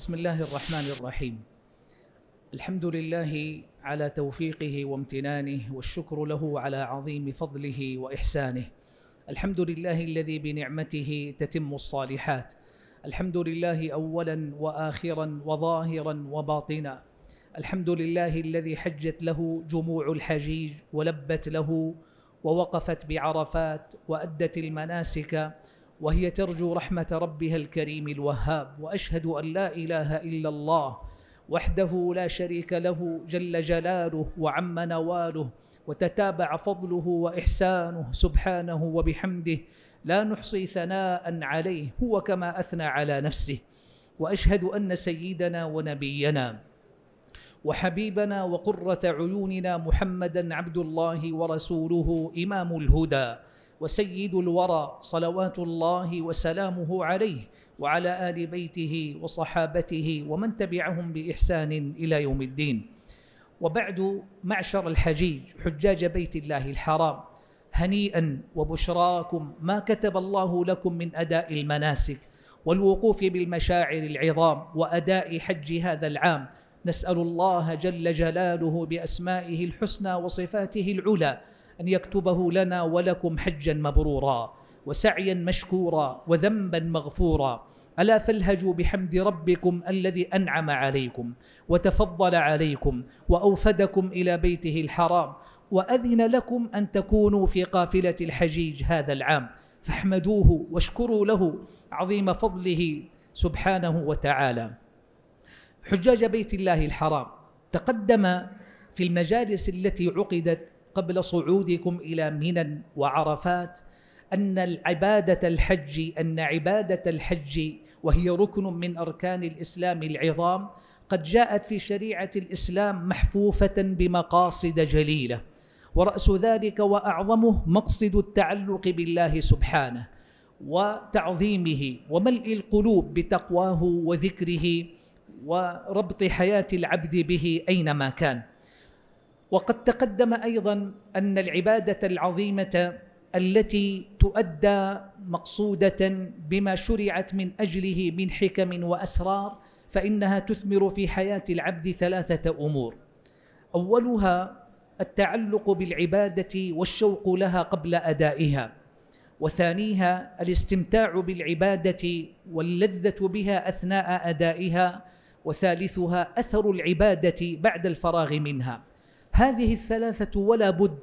بسم الله الرحمن الرحيم الحمد لله على توفيقه وامتنانه والشكر له على عظيم فضله واحسانه الحمد لله الذي بنعمته تتم الصالحات الحمد لله اولا واخرا وظاهرا وباطنا الحمد لله الذي حجت له جموع الحجيج ولبت له ووقفت بعرفات وادت المناسك وهي ترجو رحمه ربها الكريم الوهاب واشهد ان لا اله الا الله وحده لا شريك له جل جلاله وعم نواله وتتابع فضله واحسانه سبحانه وبحمده لا نحصي ثناء عليه هو كما اثنى على نفسه واشهد ان سيدنا ونبينا وحبيبنا وقره عيوننا محمدا عبد الله ورسوله امام الهدى وسيد الورى صلوات الله وسلامه عليه وعلى ال بيته وصحابته ومن تبعهم باحسان الى يوم الدين وبعد معشر الحجيج حجاج بيت الله الحرام هنيئا وبشراكم ما كتب الله لكم من اداء المناسك والوقوف بالمشاعر العظام واداء حج هذا العام نسال الله جل جلاله باسمائه الحسنى وصفاته العلى أن يكتبه لنا ولكم حجا مبرورا وسعيا مشكورا وذنبا مغفورا ألا فالهجوا بحمد ربكم الذي أنعم عليكم وتفضل عليكم وأوفدكم إلى بيته الحرام وأذن لكم أن تكونوا في قافلة الحجيج هذا العام فاحمدوه واشكروا له عظيم فضله سبحانه وتعالى حجاج بيت الله الحرام تقدم في المجالس التي عقدت قبل صعودكم الى منى وعرفات ان العباده الحج ان عباده الحج وهي ركن من اركان الاسلام العظام قد جاءت في شريعه الاسلام محفوفه بمقاصد جليله وراس ذلك واعظمه مقصد التعلق بالله سبحانه وتعظيمه وملء القلوب بتقواه وذكره وربط حياه العبد به اينما كان وقد تقدم ايضا ان العباده العظيمه التي تؤدى مقصوده بما شرعت من اجله من حكم واسرار فانها تثمر في حياه العبد ثلاثه امور اولها التعلق بالعباده والشوق لها قبل ادائها وثانيها الاستمتاع بالعباده واللذه بها اثناء ادائها وثالثها اثر العباده بعد الفراغ منها هذه الثلاثة ولا بد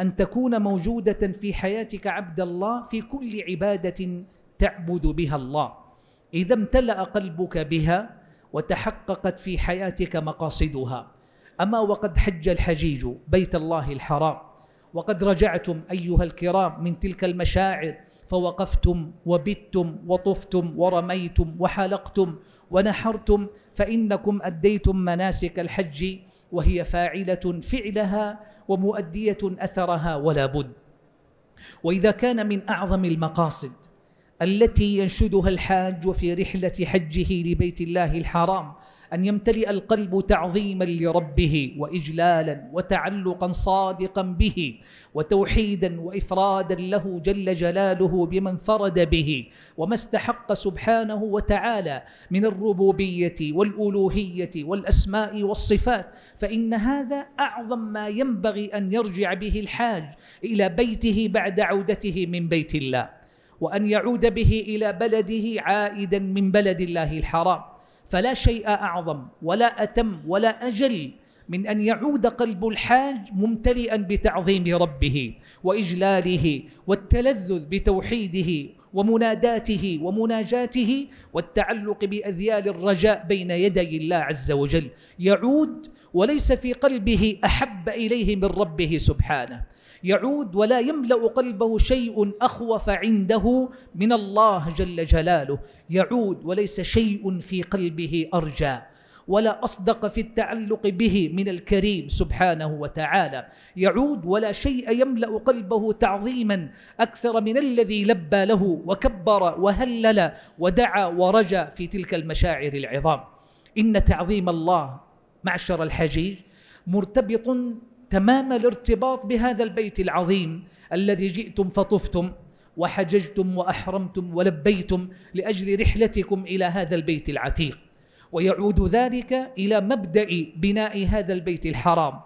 أن تكون موجودة في حياتك عبد الله في كل عبادة تعبد بها الله إذا امتلأ قلبك بها وتحققت في حياتك مقاصدها أما وقد حج الحجيج بيت الله الحرام وقد رجعتم أيها الكرام من تلك المشاعر فوقفتم وبتم وطفتم ورميتم وحلقتم ونحرتم فإنكم أديتم مناسك الحج وهي فاعلة فعلها ومؤدية أثرها ولا بد وإذا كان من أعظم المقاصد التي ينشدها الحاج في رحلة حجه لبيت الله الحرام أن يمتلئ القلب تعظيما لربه وإجلالا وتعلقا صادقا به وتوحيدا وإفرادا له جل جلاله بما انفرد به وما استحق سبحانه وتعالى من الربوبية والألوهية والأسماء والصفات فإن هذا أعظم ما ينبغي أن يرجع به الحاج إلى بيته بعد عودته من بيت الله وأن يعود به إلى بلده عائدا من بلد الله الحرام فلا شيء اعظم ولا اتم ولا اجل من ان يعود قلب الحاج ممتلئا بتعظيم ربه واجلاله والتلذذ بتوحيده ومناداته ومناجاته والتعلق باذيال الرجاء بين يدي الله عز وجل يعود وليس في قلبه احب اليه من ربه سبحانه يعود ولا يملا قلبه شيء اخوف عنده من الله جل جلاله يعود وليس شيء في قلبه ارجى ولا اصدق في التعلق به من الكريم سبحانه وتعالى يعود ولا شيء يملا قلبه تعظيما اكثر من الذي لبى له وكبر وهلل ودعا ورجا في تلك المشاعر العظام ان تعظيم الله معشر الحجيج مرتبط تمام الارتباط بهذا البيت العظيم الذي جئتم فطفتم وحججتم واحرمتم ولبيتم لاجل رحلتكم الى هذا البيت العتيق ويعود ذلك الى مبدا بناء هذا البيت الحرام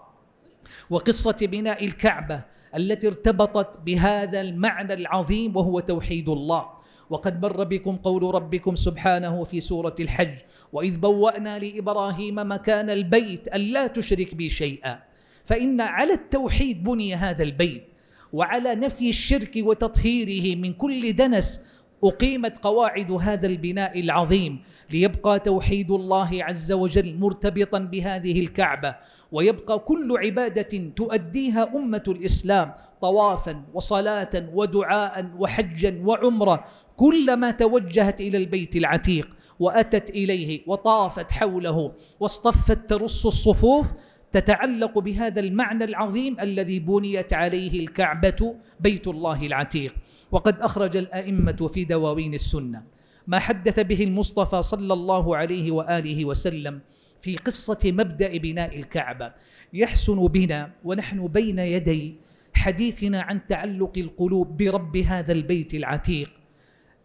وقصه بناء الكعبه التي ارتبطت بهذا المعنى العظيم وهو توحيد الله وقد مر بكم قول ربكم سبحانه في سوره الحج واذ بوانا لابراهيم مكان البيت الا تشرك بي شيئا فإن على التوحيد بني هذا البيت وعلى نفي الشرك وتطهيره من كل دنس أقيمت قواعد هذا البناء العظيم ليبقى توحيد الله عز وجل مرتبطا بهذه الكعبة ويبقى كل عبادة تؤديها أمة الإسلام طوافا وصلاة ودعاء وحجا وعمرة كلما توجهت إلى البيت العتيق وأتت إليه وطافت حوله واصطفت ترص الصفوف تتعلق بهذا المعنى العظيم الذي بنيت عليه الكعبة بيت الله العتيق وقد أخرج الأئمة في دواوين السنة ما حدث به المصطفى صلى الله عليه وآله وسلم في قصة مبدأ بناء الكعبة يحسن بنا ونحن بين يدي حديثنا عن تعلق القلوب برب هذا البيت العتيق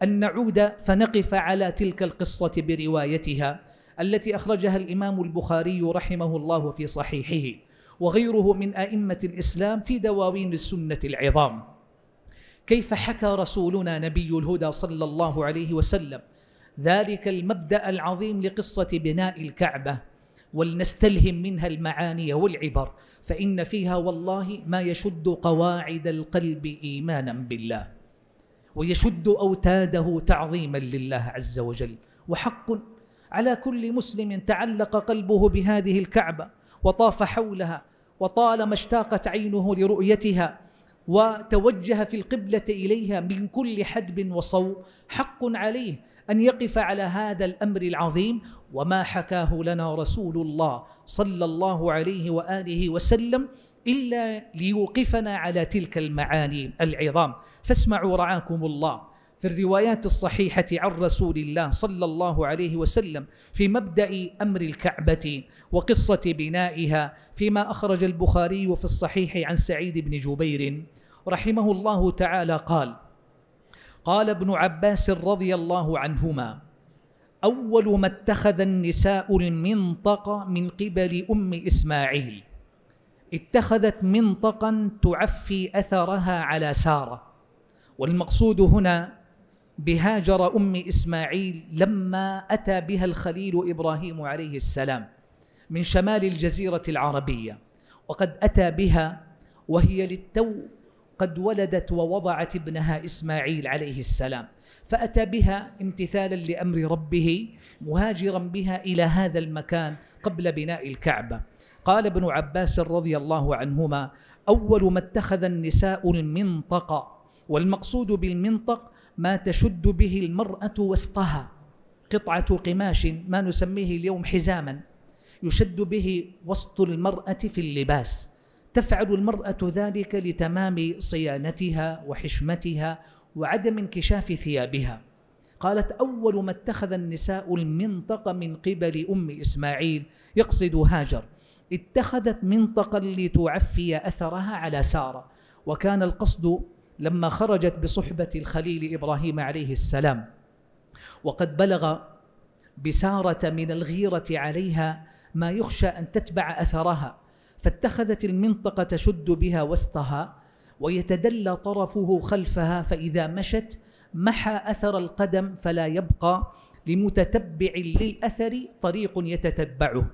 أن نعود فنقف على تلك القصة بروايتها التي أخرجها الإمام البخاري رحمه الله في صحيحه وغيره من أئمة الإسلام في دواوين السنة العظام كيف حكى رسولنا نبي الهدى صلى الله عليه وسلم ذلك المبدأ العظيم لقصة بناء الكعبة ولنستلهم منها المعاني والعبر فإن فيها والله ما يشد قواعد القلب إيمانا بالله ويشد أوتاده تعظيما لله عز وجل وحق على كل مسلم تعلق قلبه بهذه الكعبة وطاف حولها وطالما اشتاقت عينه لرؤيتها وتوجه في القبلة إليها من كل حدب وصوب حق عليه أن يقف على هذا الأمر العظيم وما حكاه لنا رسول الله صلى الله عليه وآله وسلم إلا ليوقفنا على تلك المعاني العظام فاسمعوا رعاكم الله في الروايات الصحيحة عن رسول الله صلى الله عليه وسلم في مبدأ أمر الكعبة وقصة بنائها فيما أخرج البخاري في الصحيح عن سعيد بن جبير رحمه الله تعالى قال قال ابن عباس رضي الله عنهما أول ما اتخذ النساء المنطقة من قبل أم إسماعيل اتخذت منطقا تعفي أثرها على سارة والمقصود هنا بهاجر أم إسماعيل لما أتى بها الخليل إبراهيم عليه السلام من شمال الجزيرة العربية وقد أتى بها وهي للتو قد ولدت ووضعت ابنها إسماعيل عليه السلام فأتى بها امتثالا لأمر ربه مهاجرا بها إلى هذا المكان قبل بناء الكعبة قال ابن عباس رضي الله عنهما أول ما اتخذ النساء المنطقة والمقصود بالمنطق ما تشد به المرأة وسطها قطعة قماش ما نسميه اليوم حزاما يشد به وسط المرأة في اللباس تفعل المرأة ذلك لتمام صيانتها وحشمتها وعدم انكشاف ثيابها قالت أول ما اتخذ النساء المنطقة من قبل أم إسماعيل يقصد هاجر اتخذت منطقة لتعفي أثرها على سارة وكان القصد لما خرجت بصحبة الخليل إبراهيم عليه السلام وقد بلغ بسارة من الغيرة عليها ما يخشى أن تتبع أثرها فاتخذت المنطقة تشد بها وسطها ويتدلى طرفه خلفها فإذا مشت محى أثر القدم فلا يبقى لمتتبع للأثر طريق يتتبعه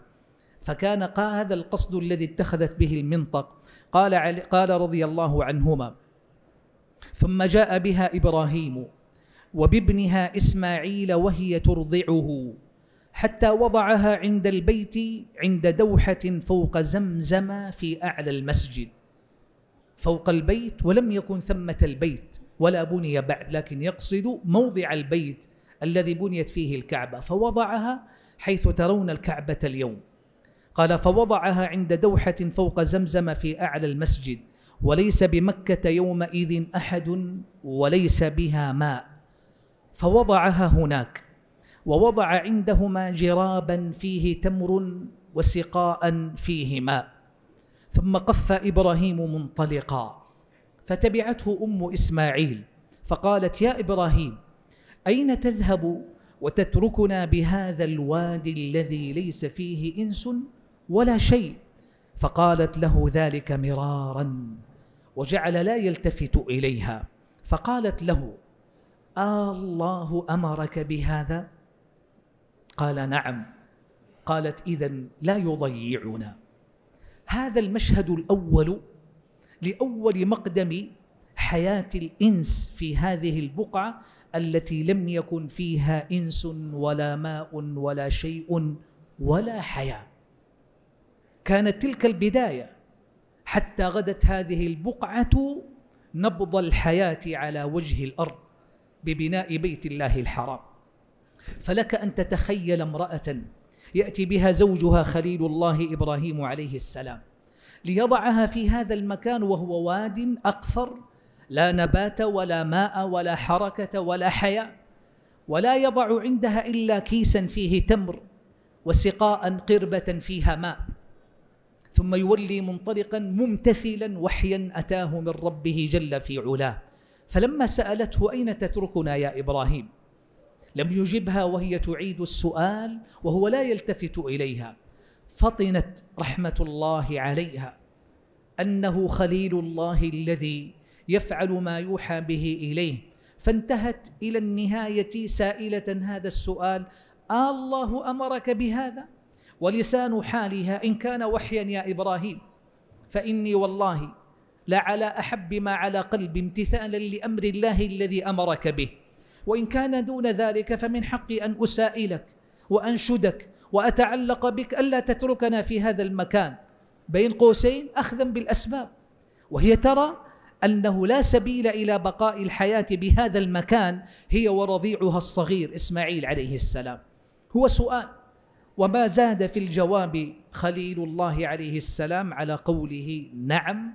فكان هذا القصد الذي اتخذت به المنطق قال, قال رضي الله عنهما ثم جاء بها إبراهيم وبابنها إسماعيل وهي ترضعه حتى وضعها عند البيت عند دوحة فوق زمزم في أعلى المسجد فوق البيت ولم يكن ثمة البيت ولا بني بعد لكن يقصد موضع البيت الذي بنيت فيه الكعبة فوضعها حيث ترون الكعبة اليوم قال فوضعها عند دوحة فوق زمزم في أعلى المسجد وليس بمكة يومئذ أحد وليس بها ماء فوضعها هناك ووضع عندهما جرابا فيه تمر وسقاء فيه ماء ثم قف إبراهيم منطلقا فتبعته أم إسماعيل فقالت يا إبراهيم أين تذهب وتتركنا بهذا الوادي الذي ليس فيه إنس ولا شيء فقالت له ذلك مرارا وجعل لا يلتفت إليها فقالت له آه الله أمرك بهذا؟ قال نعم قالت إذا لا يضيعنا هذا المشهد الأول لأول مقدم حياة الإنس في هذه البقعة التي لم يكن فيها إنس ولا ماء ولا شيء ولا حياة كانت تلك البداية حتى غدت هذه البقعة نبض الحياة على وجه الأرض ببناء بيت الله الحرام فلك أن تتخيل امرأة يأتي بها زوجها خليل الله إبراهيم عليه السلام ليضعها في هذا المكان وهو واد أقفر لا نبات ولا ماء ولا حركة ولا حياة ولا يضع عندها إلا كيسا فيه تمر وسقاء قربة فيها ماء ثم يولي منطلقا ممتثلا وحيا اتاه من ربه جل في علاه فلما سالته اين تتركنا يا ابراهيم لم يجبها وهي تعيد السؤال وهو لا يلتفت اليها فطنت رحمه الله عليها انه خليل الله الذي يفعل ما يوحى به اليه فانتهت الى النهايه سائله هذا السؤال آه الله امرك بهذا ولسان حالها إن كان وحيا يا إبراهيم فإني والله لعلى أحب ما على قلبي امتثالا لأمر الله الذي أمرك به وإن كان دون ذلك فمن حقي أن أسائلك وأنشدك وأتعلق بك ألا تتركنا في هذا المكان بين قوسين أخذا بالأسباب وهي ترى أنه لا سبيل إلى بقاء الحياة بهذا المكان هي ورضيعها الصغير إسماعيل عليه السلام هو سؤال وما زاد في الجواب خليل الله عليه السلام على قوله نعم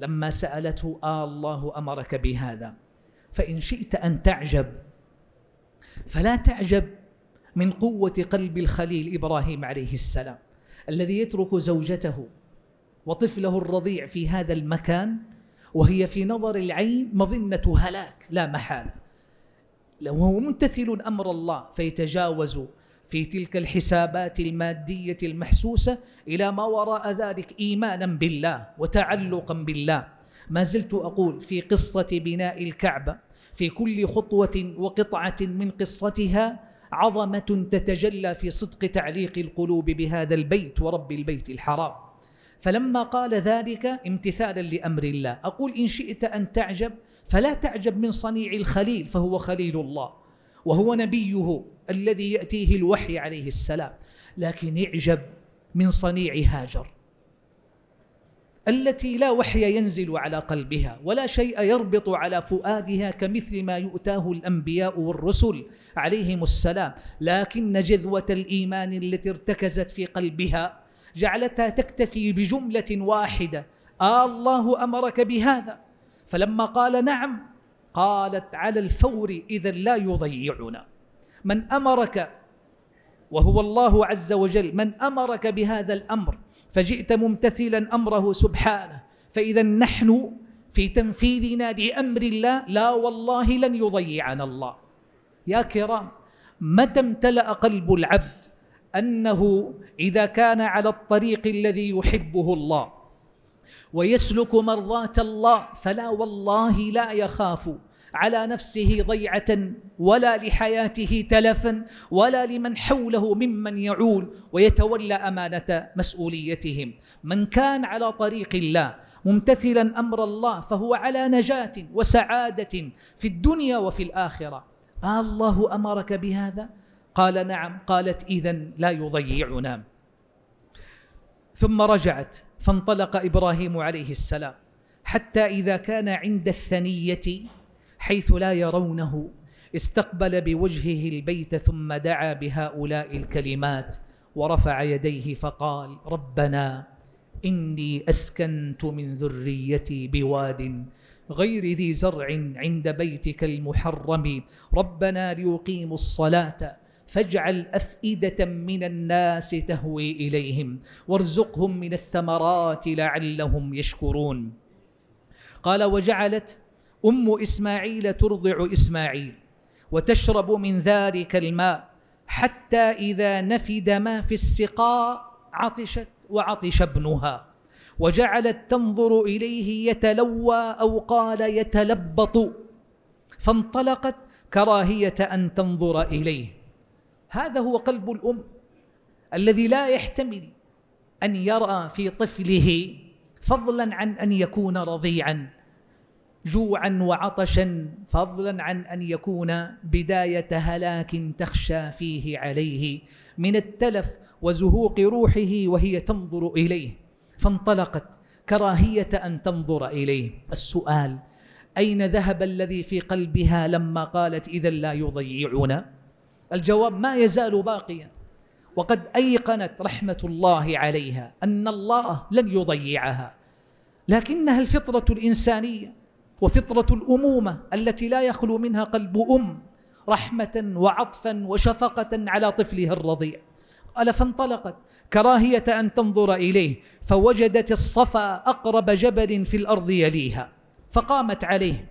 لما سألته آه الله أمرك بهذا فإن شئت أن تعجب فلا تعجب من قوة قلب الخليل إبراهيم عليه السلام الذي يترك زوجته وطفله الرضيع في هذا المكان وهي في نظر العين مظنة هلاك لا محالة لو هو ممتثل أمر الله فيتجاوز في تلك الحسابات الماديه المحسوسه الى ما وراء ذلك ايمانا بالله وتعلقا بالله ما زلت اقول في قصه بناء الكعبه في كل خطوه وقطعه من قصتها عظمه تتجلى في صدق تعليق القلوب بهذا البيت ورب البيت الحرام فلما قال ذلك امتثالا لامر الله اقول ان شئت ان تعجب فلا تعجب من صنيع الخليل فهو خليل الله وهو نبيه الذي يأتيه الوحي عليه السلام لكن اعجب من صنيع هاجر التي لا وحي ينزل على قلبها ولا شيء يربط على فؤادها كمثل ما يؤتاه الانبياء والرسل عليهم السلام لكن جذوه الايمان التي ارتكزت في قلبها جعلتها تكتفي بجمله واحده آه الله امرك بهذا فلما قال نعم قالت على الفور إذا لا يضيعنا من أمرك وهو الله عز وجل من أمرك بهذا الأمر فجئت ممتثلا أمره سبحانه فإذا نحن في تنفيذنا لأمر الله لا والله لن يضيعنا الله يا كرام متى امتلأ قلب العبد أنه إذا كان على الطريق الذي يحبه الله ويسلك مرضاة الله فلا والله لا يخاف على نفسه ضيعة ولا لحياته تلفا ولا لمن حوله ممن يعول ويتولى أمانة مسؤوليتهم من كان على طريق الله ممتثلا أمر الله فهو على نجاة وسعادة في الدنيا وفي الآخرة آه الله أمرك بهذا؟ قال نعم قالت إذا لا يضيعنا ثم رجعت فانطلق ابراهيم عليه السلام حتى اذا كان عند الثنيه حيث لا يرونه استقبل بوجهه البيت ثم دعا بهؤلاء الكلمات ورفع يديه فقال ربنا اني اسكنت من ذريتي بواد غير ذي زرع عند بيتك المحرم ربنا ليقيموا الصلاه فاجعل افئده من الناس تهوي اليهم وارزقهم من الثمرات لعلهم يشكرون قال وجعلت ام اسماعيل ترضع اسماعيل وتشرب من ذلك الماء حتى اذا نفد ما في السقاء عطشت وعطش ابنها وجعلت تنظر اليه يتلوى او قال يتلبط فانطلقت كراهيه ان تنظر اليه هذا هو قلب الأم الذي لا يحتمل أن يرى في طفله فضلا عن أن يكون رضيعا جوعا وعطشا فضلا عن أن يكون بداية هلاك تخشى فيه عليه من التلف وزهوق روحه وهي تنظر إليه فانطلقت كراهية أن تنظر إليه السؤال أين ذهب الذي في قلبها لما قالت إذا لا يضيعنا الجواب ما يزال باقيا وقد ايقنت رحمه الله عليها ان الله لن يضيعها لكنها الفطره الانسانيه وفطره الامومه التي لا يخلو منها قلب ام رحمه وعطفا وشفقه على طفلها الرضيع قال فانطلقت كراهيه ان تنظر اليه فوجدت الصفا اقرب جبل في الارض يليها فقامت عليه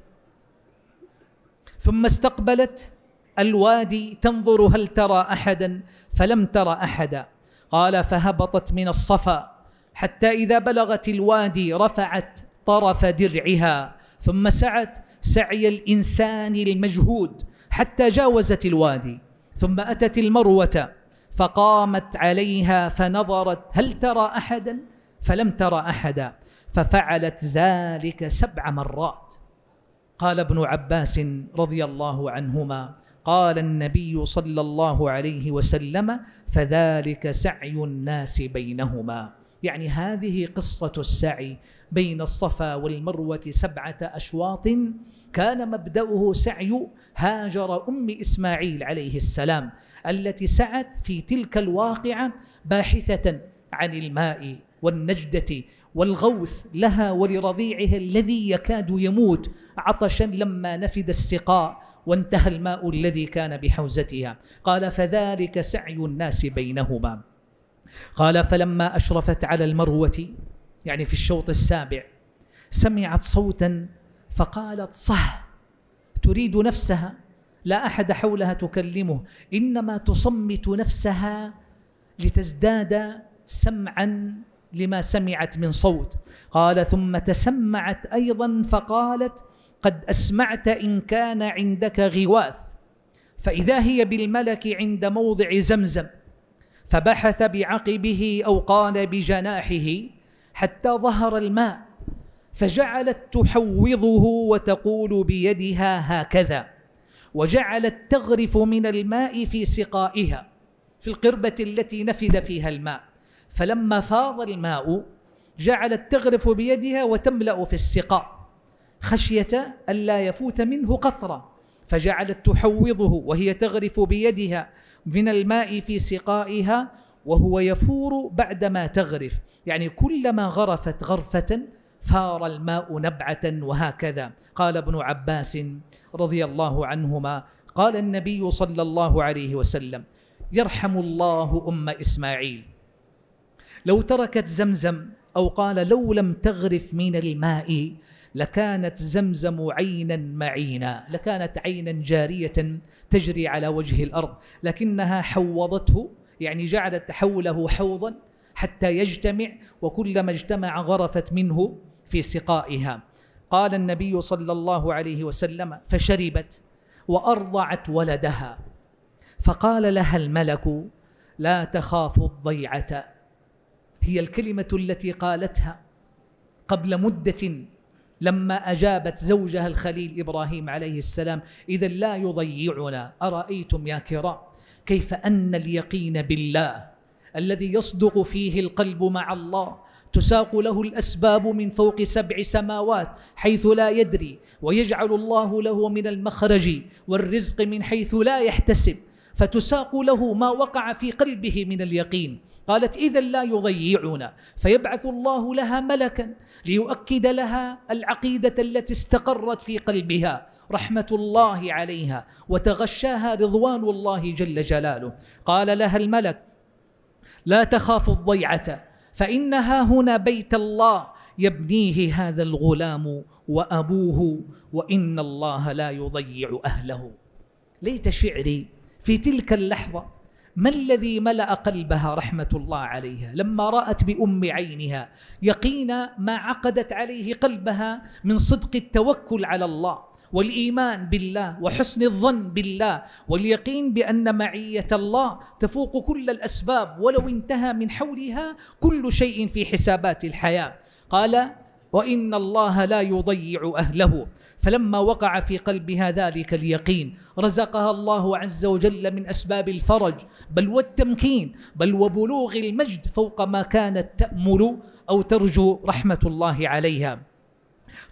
ثم استقبلت الوادي تنظر هل ترى احدا فلم ترى احدا قال فهبطت من الصفا حتى اذا بلغت الوادي رفعت طرف درعها ثم سعت سعي الانسان المجهود حتى جاوزت الوادي ثم اتت المروه فقامت عليها فنظرت هل ترى احدا فلم ترى احدا ففعلت ذلك سبع مرات قال ابن عباس رضي الله عنهما قال النبي صلى الله عليه وسلم فذلك سعي الناس بينهما يعني هذه قصة السعي بين الصفا والمروة سبعة أشواط كان مبدأه سعي هاجر أم إسماعيل عليه السلام التي سعت في تلك الواقعة باحثة عن الماء والنجدة والغوث لها ولرضيعها الذي يكاد يموت عطشا لما نفد السقاء وانتهى الماء الذي كان بحوزتها قال فذلك سعي الناس بينهما قال فلما اشرفت على المروه يعني في الشوط السابع سمعت صوتا فقالت صه تريد نفسها لا احد حولها تكلمه انما تصمت نفسها لتزداد سمعا لما سمعت من صوت قال ثم تسمعت ايضا فقالت قد اسمعت ان كان عندك غواث فاذا هي بالملك عند موضع زمزم فبحث بعقبه او قال بجناحه حتى ظهر الماء فجعلت تحوضه وتقول بيدها هكذا وجعلت تغرف من الماء في سقائها في القربه التي نفذ فيها الماء فلما فاض الماء جعلت تغرف بيدها وتملا في السقاء خشية ألا يفوت منه قطرة فجعلت تحوضه وهي تغرف بيدها من الماء في سقائها وهو يفور بعدما تغرف يعني كلما غرفت غرفة فار الماء نبعة وهكذا قال ابن عباس رضي الله عنهما قال النبي صلى الله عليه وسلم يرحم الله أم إسماعيل لو تركت زمزم أو قال لو لم تغرف من الماء لكانت زمزم عينا معينا لكانت عينا جارية تجري على وجه الأرض لكنها حوضته يعني جعلت حوله حوضا حتى يجتمع وكلما اجتمع غرفت منه في سقائها قال النبي صلى الله عليه وسلم فشربت وأرضعت ولدها فقال لها الملك لا تخاف الضيعة هي الكلمة التي قالتها قبل مدة لما أجابت زوجها الخليل إبراهيم عليه السلام إذا لا يضيعنا أرأيتم يا كرام كيف أن اليقين بالله الذي يصدق فيه القلب مع الله تساق له الاسباب من فوق سبع سماوات حيث لا يدري ويجعل الله له من المخرج والرزق من حيث لا يحتسب فتساق له ما وقع في قلبه من اليقين قالت إذا لا يضيعنا فيبعث الله لها ملكا ليؤكد لها العقيدة التي استقرت في قلبها رحمة الله عليها وتغشاها رضوان الله جل جلاله قال لها الملك لا تخاف الضيعة فإنها هنا بيت الله يبنيه هذا الغلام وأبوه وإن الله لا يضيع أهله ليت شعري في تلك اللحظة ما الذي ملأ قلبها رحمة الله عليها لما رأت بأم عينها يقين ما عقدت عليه قلبها من صدق التوكل على الله والإيمان بالله وحسن الظن بالله واليقين بأن معية الله تفوق كل الأسباب ولو انتهى من حولها كل شيء في حسابات الحياة قال وان الله لا يضيع اهله فلما وقع في قلبها ذلك اليقين رزقها الله عز وجل من اسباب الفرج بل والتمكين بل وبلوغ المجد فوق ما كانت تامل او ترجو رحمه الله عليها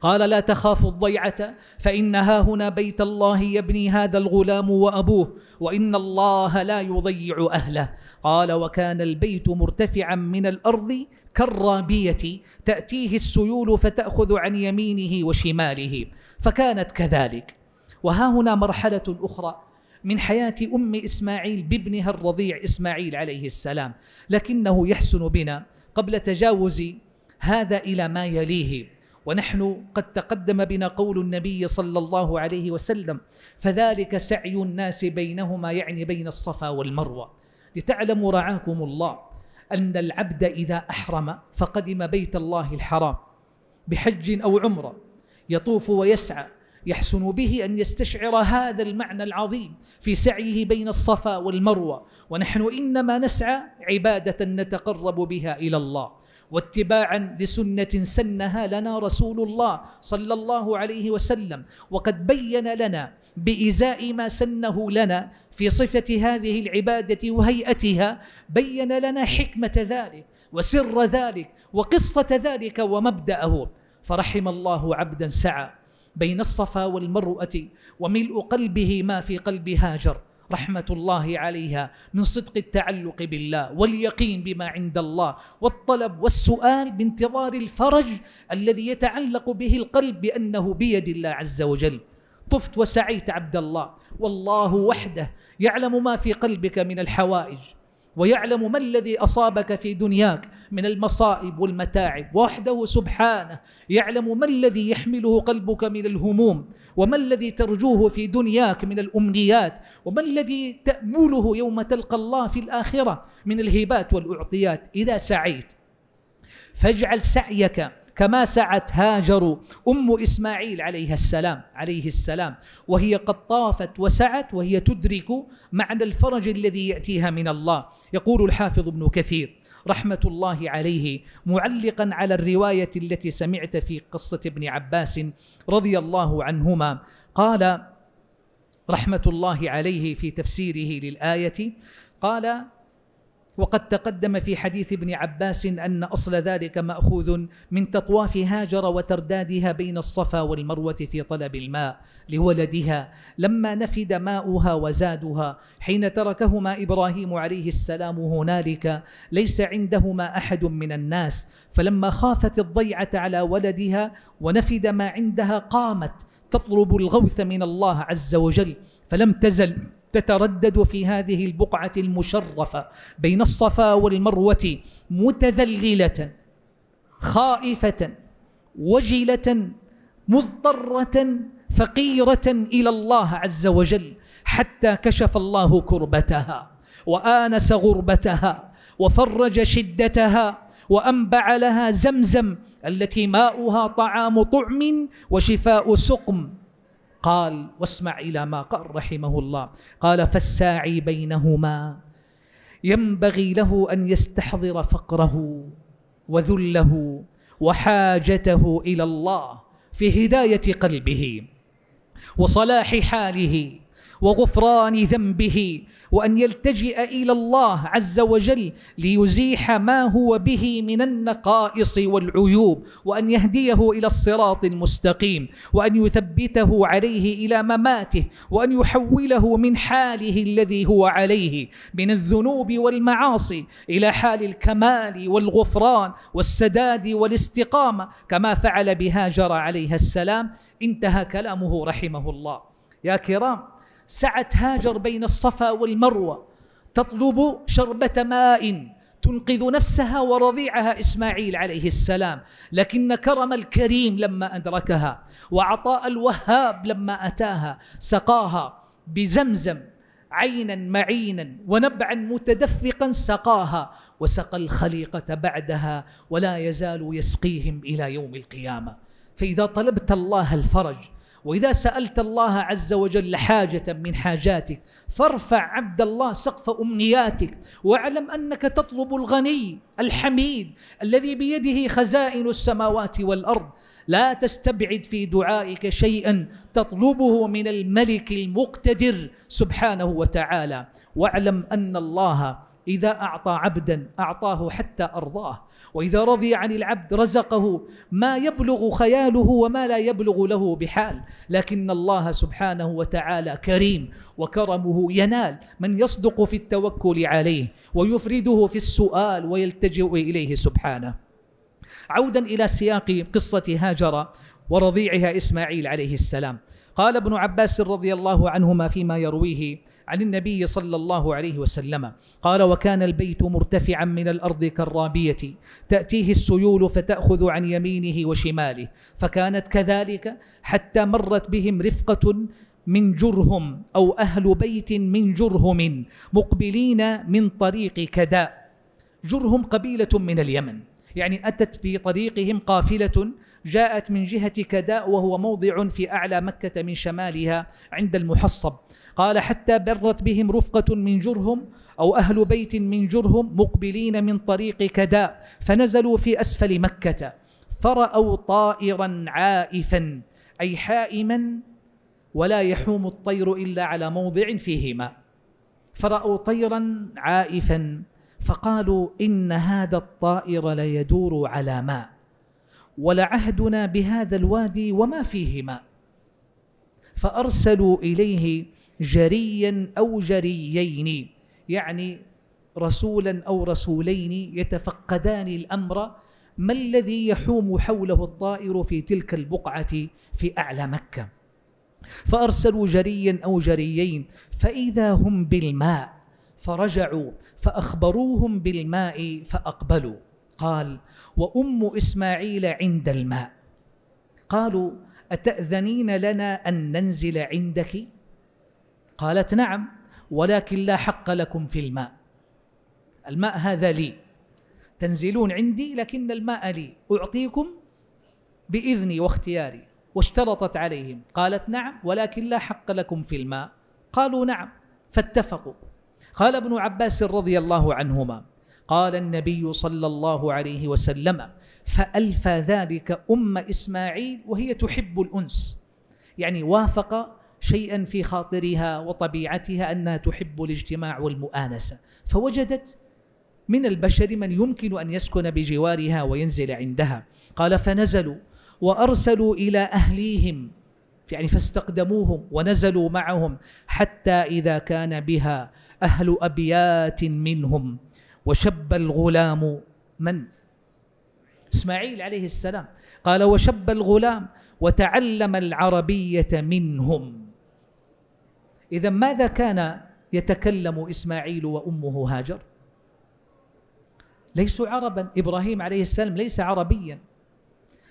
قال لا تخافوا الضيعة فإن ها هنا بيت الله يبني هذا الغلام وأبوه وإن الله لا يضيع أهله قال وكان البيت مرتفعا من الأرض كالرابية تأتيه السيول فتأخذ عن يمينه وشماله فكانت كذلك وها هنا مرحلة أخرى من حياة أم إسماعيل بابنها الرضيع إسماعيل عليه السلام لكنه يحسن بنا قبل تجاوز هذا إلى ما يليه ونحن قد تقدم بنا قول النبي صلى الله عليه وسلم فذلك سعي الناس بينهما يعني بين الصفا والمروه لتعلموا رعاكم الله ان العبد اذا احرم فقدم بيت الله الحرام بحج او عمره يطوف ويسعى يحسن به ان يستشعر هذا المعنى العظيم في سعيه بين الصفا والمروه ونحن انما نسعى عباده نتقرب بها الى الله واتباعا لسنه سنها لنا رسول الله صلى الله عليه وسلم وقد بين لنا بازاء ما سنه لنا في صفه هذه العباده وهيئتها بين لنا حكمه ذلك وسر ذلك وقصه ذلك ومبداه فرحم الله عبدا سعى بين الصفا والمروه وملء قلبه ما في قلب هاجر رحمه الله عليها من صدق التعلق بالله واليقين بما عند الله والطلب والسؤال بانتظار الفرج الذي يتعلق به القلب بانه بيد الله عز وجل طفت وسعيت عبد الله والله وحده يعلم ما في قلبك من الحوائج ويعلم ما الذي أصابك في دنياك من المصائب والمتاعب وحده سبحانه يعلم ما الذي يحمله قلبك من الهموم وما الذي ترجوه في دنياك من الأمنيات وما الذي تأمله يوم تلقى الله في الآخرة من الهبات والأعطيات إذا سعيت فاجعل سعيك كما سعت هاجر أم إسماعيل عليها السلام عليه السلام وهي قد طافت وسعت وهي تدرك معنى الفرج الذي يأتيها من الله يقول الحافظ ابن كثير رحمة الله عليه معلقا على الرواية التي سمعت في قصة ابن عباس رضي الله عنهما قال رحمة الله عليه في تفسيره للآية قال وقد تقدم في حديث ابن عباس ان اصل ذلك ماخوذ من تطواف هاجر وتردادها بين الصفا والمروه في طلب الماء لولدها لما نفد ماؤها وزادها حين تركهما ابراهيم عليه السلام هنالك ليس عندهما احد من الناس فلما خافت الضيعه على ولدها ونفد ما عندها قامت تطلب الغوث من الله عز وجل فلم تزل تتردد في هذه البقعة المشرفة بين الصفا والمروة متذللة خائفة وجلة مضطرة فقيرة إلى الله عز وجل حتى كشف الله كربتها وآنس غربتها وفرج شدتها وأنبع لها زمزم التي ماؤها طعام طعم وشفاء سقم قال واسمع إلى ما قال رحمه الله قال فالساعي بينهما ينبغي له أن يستحضر فقره وذله وحاجته إلى الله في هداية قلبه وصلاح حاله وغفران ذنبه وأن يلتجئ إلى الله عز وجل ليزيح ما هو به من النقائص والعيوب وأن يهديه إلى الصراط المستقيم وأن يثبته عليه إلى مماته وأن يحوله من حاله الذي هو عليه من الذنوب والمعاصي إلى حال الكمال والغفران والسداد والاستقامة كما فعل بهاجر عليها السلام انتهى كلامه رحمه الله يا كرام سعت هاجر بين الصفا والمروة تطلب شربة ماء تنقذ نفسها ورضيعها إسماعيل عليه السلام لكن كرم الكريم لما أدركها وعطاء الوهاب لما أتاها سقاها بزمزم عينا معينا ونبعا متدفقا سقاها وسقى الخليقة بعدها ولا يزال يسقيهم إلى يوم القيامة فإذا طلبت الله الفرج واذا سالت الله عز وجل حاجه من حاجاتك فارفع عبد الله سقف امنياتك واعلم انك تطلب الغني الحميد الذي بيده خزائن السماوات والارض لا تستبعد في دعائك شيئا تطلبه من الملك المقتدر سبحانه وتعالى واعلم ان الله اذا اعطى عبدا اعطاه حتى ارضاه وإذا رضي عن العبد رزقه ما يبلغ خياله وما لا يبلغ له بحال لكن الله سبحانه وتعالى كريم وكرمه ينال من يصدق في التوكل عليه ويفرده في السؤال ويلتجئ إليه سبحانه عودا إلى سياق قصة هاجر ورضيعها إسماعيل عليه السلام قال ابن عباس رضي الله عنهما فيما يرويه عن النبي صلى الله عليه وسلم قال وكان البيت مرتفعا من الأرض كالرابية تأتيه السيول فتأخذ عن يمينه وشماله فكانت كذلك حتى مرت بهم رفقة من جرهم أو أهل بيت من جرهم مقبلين من طريق كداء جرهم قبيلة من اليمن يعني أتت في طريقهم قافلة جاءت من جهة كداء وهو موضع في أعلى مكة من شمالها عند المحصب قال حتى برت بهم رفقة من جرهم أو أهل بيت من جرهم مقبلين من طريق كداء فنزلوا في أسفل مكة فرأوا طائرا عائفا أي حائما ولا يحوم الطير إلا على موضع فيه ماء فرأوا طيرا عائفا فقالوا إن هذا الطائر ليدور على ماء ولعهدنا بهذا الوادي وما فيه ماء فأرسلوا إليه جريا أو جريين يعني رسولا أو رسولين يتفقدان الأمر ما الذي يحوم حوله الطائر في تلك البقعة في أعلى مكة فأرسلوا جريا أو جريين فإذا هم بالماء فرجعوا فأخبروهم بالماء فأقبلوا قال وام اسماعيل عند الماء قالوا اتاذنين لنا ان ننزل عندك قالت نعم ولكن لا حق لكم في الماء الماء هذا لي تنزلون عندي لكن الماء لي اعطيكم باذني واختياري واشترطت عليهم قالت نعم ولكن لا حق لكم في الماء قالوا نعم فاتفقوا قال ابن عباس رضي الله عنهما قال النبي صلى الله عليه وسلم فألفى ذلك أم إسماعيل وهي تحب الأنس يعني وافق شيئا في خاطرها وطبيعتها أنها تحب الاجتماع والمؤانسة فوجدت من البشر من يمكن أن يسكن بجوارها وينزل عندها قال فنزلوا وأرسلوا إلى أهليهم يعني فاستقدموهم ونزلوا معهم حتى إذا كان بها أهل أبيات منهم وشب الغلام من اسماعيل عليه السلام قال وشب الغلام وتعلم العربيه منهم اذا ماذا كان يتكلم اسماعيل وامه هاجر ليسوا عربا ابراهيم عليه السلام ليس عربيا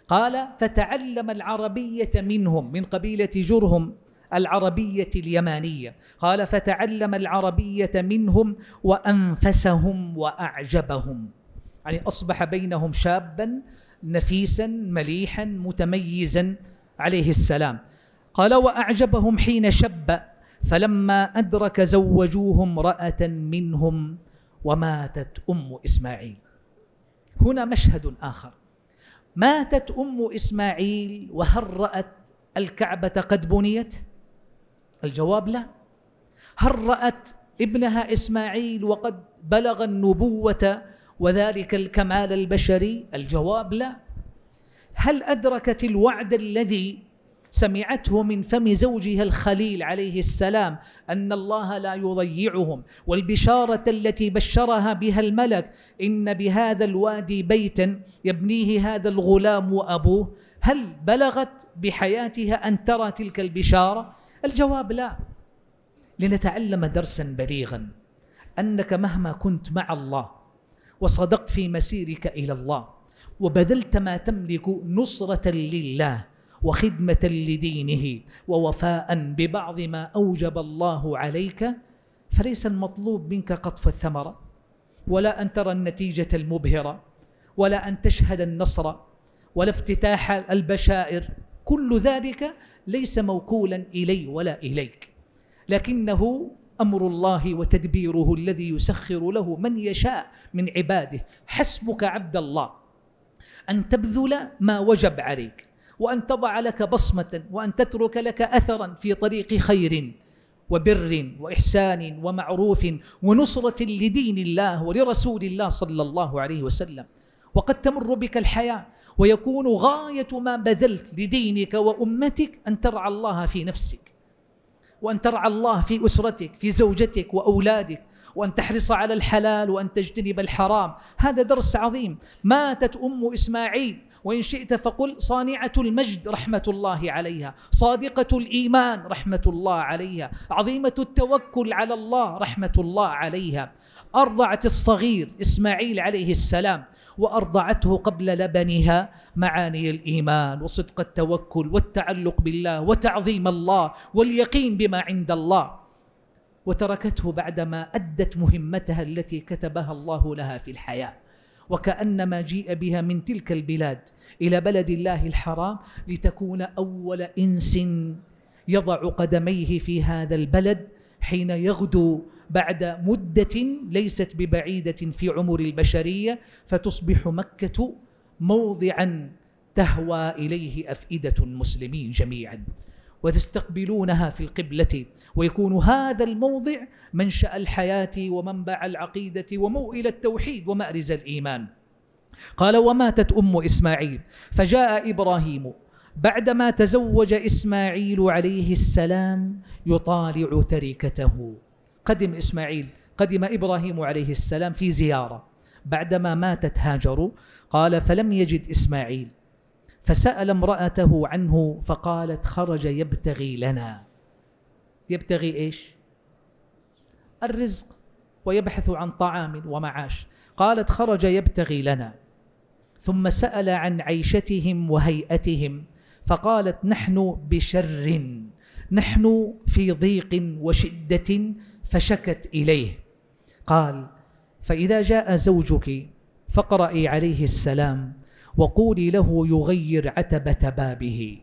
قال فتعلم العربيه منهم من قبيله جرهم العربية اليمانية قال فتعلم العربية منهم وأنفسهم وأعجبهم يعني أصبح بينهم شابا نفيسا مليحا متميزا عليه السلام قال وأعجبهم حين شب فلما أدرك زوجوه امرأة منهم وماتت أم إسماعيل هنا مشهد آخر ماتت أم إسماعيل وهل رأت الكعبة قد بنيت الجواب لا هل رأت ابنها إسماعيل وقد بلغ النبوة وذلك الكمال البشري الجواب لا هل أدركت الوعد الذي سمعته من فم زوجها الخليل عليه السلام ان الله لا يضيعهم والبشاره التي بشرها بها الملك ان بهذا الوادي بيتا يبنيه هذا الغلام وابوه هل بلغت بحياتها ان ترى تلك البشاره الجواب لا لنتعلم درسا بليغا انك مهما كنت مع الله وصدقت في مسيرك الى الله وبذلت ما تملك نصره لله وخدمه لدينه ووفاء ببعض ما اوجب الله عليك فليس المطلوب منك قطف الثمره ولا ان ترى النتيجه المبهره ولا ان تشهد النصر ولا افتتاح البشائر كل ذلك ليس موكولا إلي ولا إليك لكنه امر الله وتدبيره الذي يسخر له من يشاء من عباده حسبك عبد الله ان تبذل ما وجب عليك وان تضع لك بصمه وان تترك لك اثرا في طريق خير وبر واحسان ومعروف ونصره لدين الله ولرسول الله صلى الله عليه وسلم وقد تمر بك الحياه ويكون غاية ما بذلت لدينك وأمتك أن ترعى الله في نفسك وأن ترعى الله في أسرتك في زوجتك وأولادك وأن تحرص على الحلال وأن تجتنب الحرام هذا درس عظيم ماتت أم إسماعيل وإن شئت فقل صانعة المجد رحمة الله عليها صادقة الإيمان رحمة الله عليها عظيمة التوكل على الله رحمة الله عليها أرضعت الصغير إسماعيل عليه السلام وارضعته قبل لبنها معاني الايمان وصدق التوكل والتعلق بالله وتعظيم الله واليقين بما عند الله وتركته بعدما ادت مهمتها التي كتبها الله لها في الحياه وكانما جيء بها من تلك البلاد الى بلد الله الحرام لتكون اول انس يضع قدميه في هذا البلد حين يغدو بعد مدة ليست ببعيدة في عمر البشرية فتصبح مكة موضعا تهوى إليه أفئدة المسلمين جميعا وتستقبلونها في القبلة ويكون هذا الموضع منشأ الحياة ومنبع العقيدة وموئل التوحيد ومأرز الإيمان قال وماتت أم إسماعيل فجاء إبراهيم بعدما تزوج إسماعيل عليه السلام يطالع تركته قدم إسماعيل قدم إبراهيم عليه السلام في زيارة بعدما ماتت هاجر قال فلم يجد إسماعيل فسأل امرأته عنه فقالت خرج يبتغي لنا يبتغي إيش؟ الرزق ويبحث عن طعام ومعاش قالت خرج يبتغي لنا ثم سأل عن عيشتهم وهيئتهم فقالت نحن بشر نحن في ضيق وشدة فشكت إليه قال فإذا جاء زوجك فقرأي عليه السلام وقولي له يغير عتبة بابه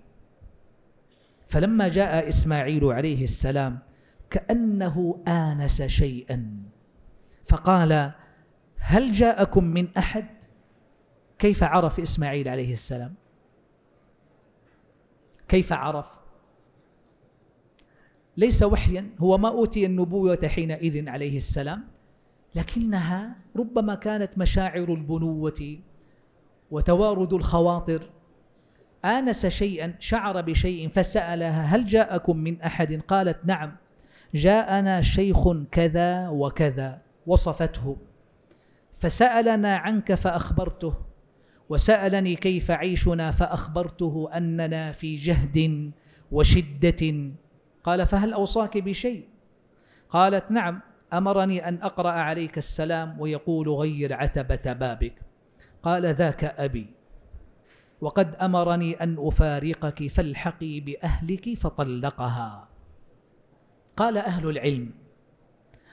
فلما جاء إسماعيل عليه السلام كأنه آنس شيئا فقال هل جاءكم من أحد كيف عرف إسماعيل عليه السلام كيف عرف ليس وحيا هو ما أوتي النبوة حينئذ عليه السلام لكنها ربما كانت مشاعر البنوة وتوارد الخواطر آنس شيئا شعر بشيء فسألها هل جاءكم من أحد قالت نعم جاءنا شيخ كذا وكذا وصفته فسألنا عنك فأخبرته وسألني كيف عيشنا فأخبرته أننا في جهد وشدة قال فهل أوصاك بشيء قالت نعم أمرني أن أقرأ عليك السلام ويقول غير عتبة بابك قال ذاك أبي وقد أمرني أن أفارقك فالحقي بأهلك فطلقها قال أهل العلم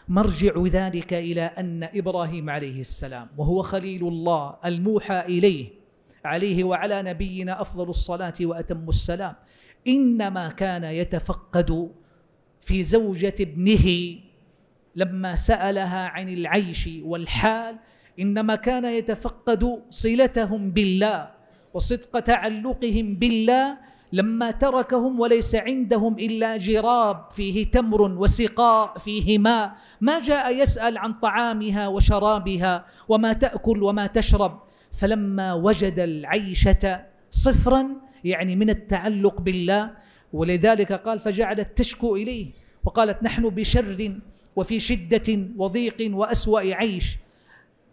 مرجع ذلك إلى أن إبراهيم عليه السلام وهو خليل الله الموحى إليه عليه وعلى نبينا أفضل الصلاة وأتم السلام انما كان يتفقد في زوجه ابنه لما سالها عن العيش والحال انما كان يتفقد صلتهم بالله وصدق تعلقهم بالله لما تركهم وليس عندهم الا جراب فيه تمر وسقاء فيه ماء ما جاء يسال عن طعامها وشرابها وما تاكل وما تشرب فلما وجد العيشه صفرا يعني من التعلق بالله ولذلك قال فجعلت تشكو إليه وقالت نحن بشر وفي شدة وضيق وأسوأ عيش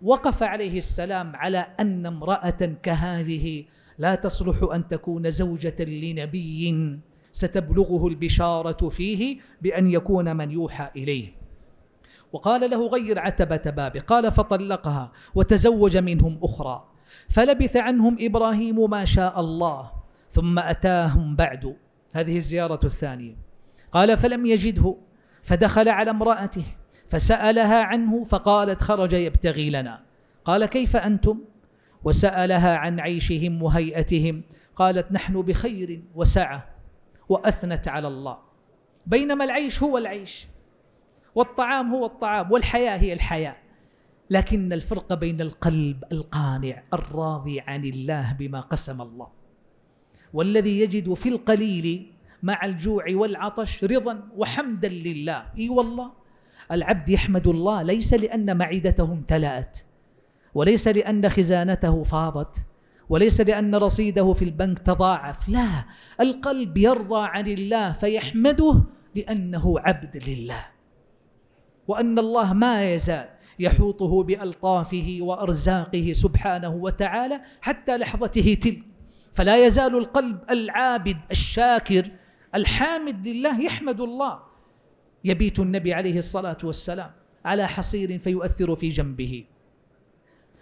وقف عليه السلام على أن امرأة كهذه لا تصلح أن تكون زوجة لنبي ستبلغه البشارة فيه بأن يكون من يوحى إليه وقال له غير عتبة بابه قال فطلقها وتزوج منهم أخرى فلبث عنهم إبراهيم ما شاء الله ثم أتاهم بعد هذه الزيارة الثانية قال فلم يجده فدخل على امرأته فسألها عنه فقالت خرج يبتغي لنا قال كيف أنتم وسألها عن عيشهم وهيئتهم قالت نحن بخير وسعة وأثنت على الله بينما العيش هو العيش والطعام هو الطعام والحياة هي الحياة لكن الفرق بين القلب القانع الراضي عن الله بما قسم الله والذي يجد في القليل مع الجوع والعطش رضا وحمدا لله اي والله العبد يحمد الله ليس لان معدته امتلأت وليس لان خزانته فاضت وليس لان رصيده في البنك تضاعف لا القلب يرضى عن الله فيحمده لانه عبد لله وان الله ما يزال يحوطه بالطافه وارزاقه سبحانه وتعالى حتى لحظته تلك فلا يزال القلب العابد الشاكر الحامد لله يحمد الله يبيت النبي عليه الصلاة والسلام على حصير فيؤثر في جنبه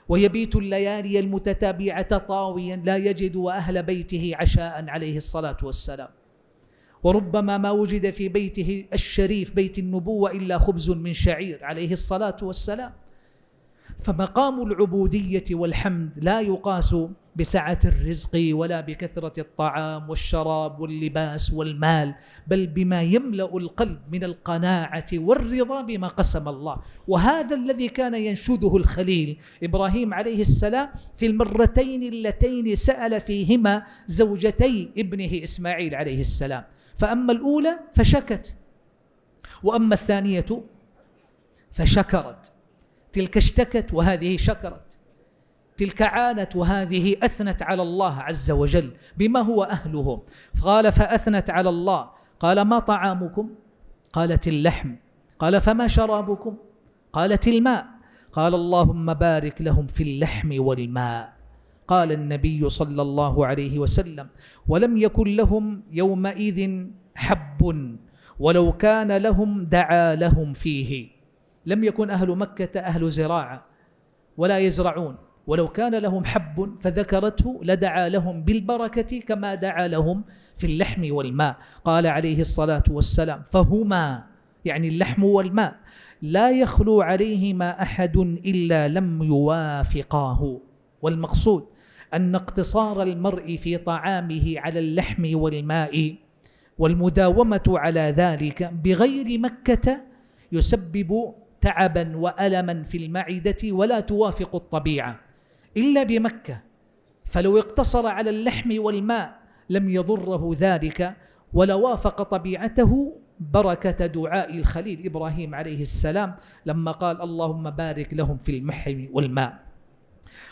ويبيت الليالي المتتابعة طاويا لا يجد وأهل بيته عشاء عليه الصلاة والسلام وربما ما وجد في بيته الشريف بيت النبوة إلا خبز من شعير عليه الصلاة والسلام فمقام العبودية والحمد لا يقاس بسعة الرزق ولا بكثرة الطعام والشراب واللباس والمال بل بما يملأ القلب من القناعة والرضا بما قسم الله وهذا الذي كان ينشده الخليل إبراهيم عليه السلام في المرتين اللتين سأل فيهما زوجتي ابنه إسماعيل عليه السلام فأما الأولى فشكت وأما الثانية فشكرت تلك اشتكت وهذه شكرت تلك عانت وهذه اثنت على الله عز وجل بما هو اهله قال فاثنت على الله قال ما طعامكم قالت اللحم قال فما شرابكم قالت الماء قال اللهم بارك لهم في اللحم والماء قال النبي صلى الله عليه وسلم ولم يكن لهم يومئذ حب ولو كان لهم دعا لهم فيه لم يكن أهل مكة أهل زراعة ولا يزرعون ولو كان لهم حب فذكرته لدعا لهم بالبركة كما دعا لهم في اللحم والماء قال عليه الصلاة والسلام فهما يعني اللحم والماء لا يخلو عليهما أحد إلا لم يوافقاه والمقصود أن اقتصار المرء في طعامه على اللحم والماء والمداومة على ذلك بغير مكة يسبب تعبا والما في المعده ولا توافق الطبيعه الا بمكه فلو اقتصر على اللحم والماء لم يضره ذلك ولوافق طبيعته بركة دعاء الخليل إبراهيم عليه السلام لما قال اللهم بارك لهم في المحرم والماء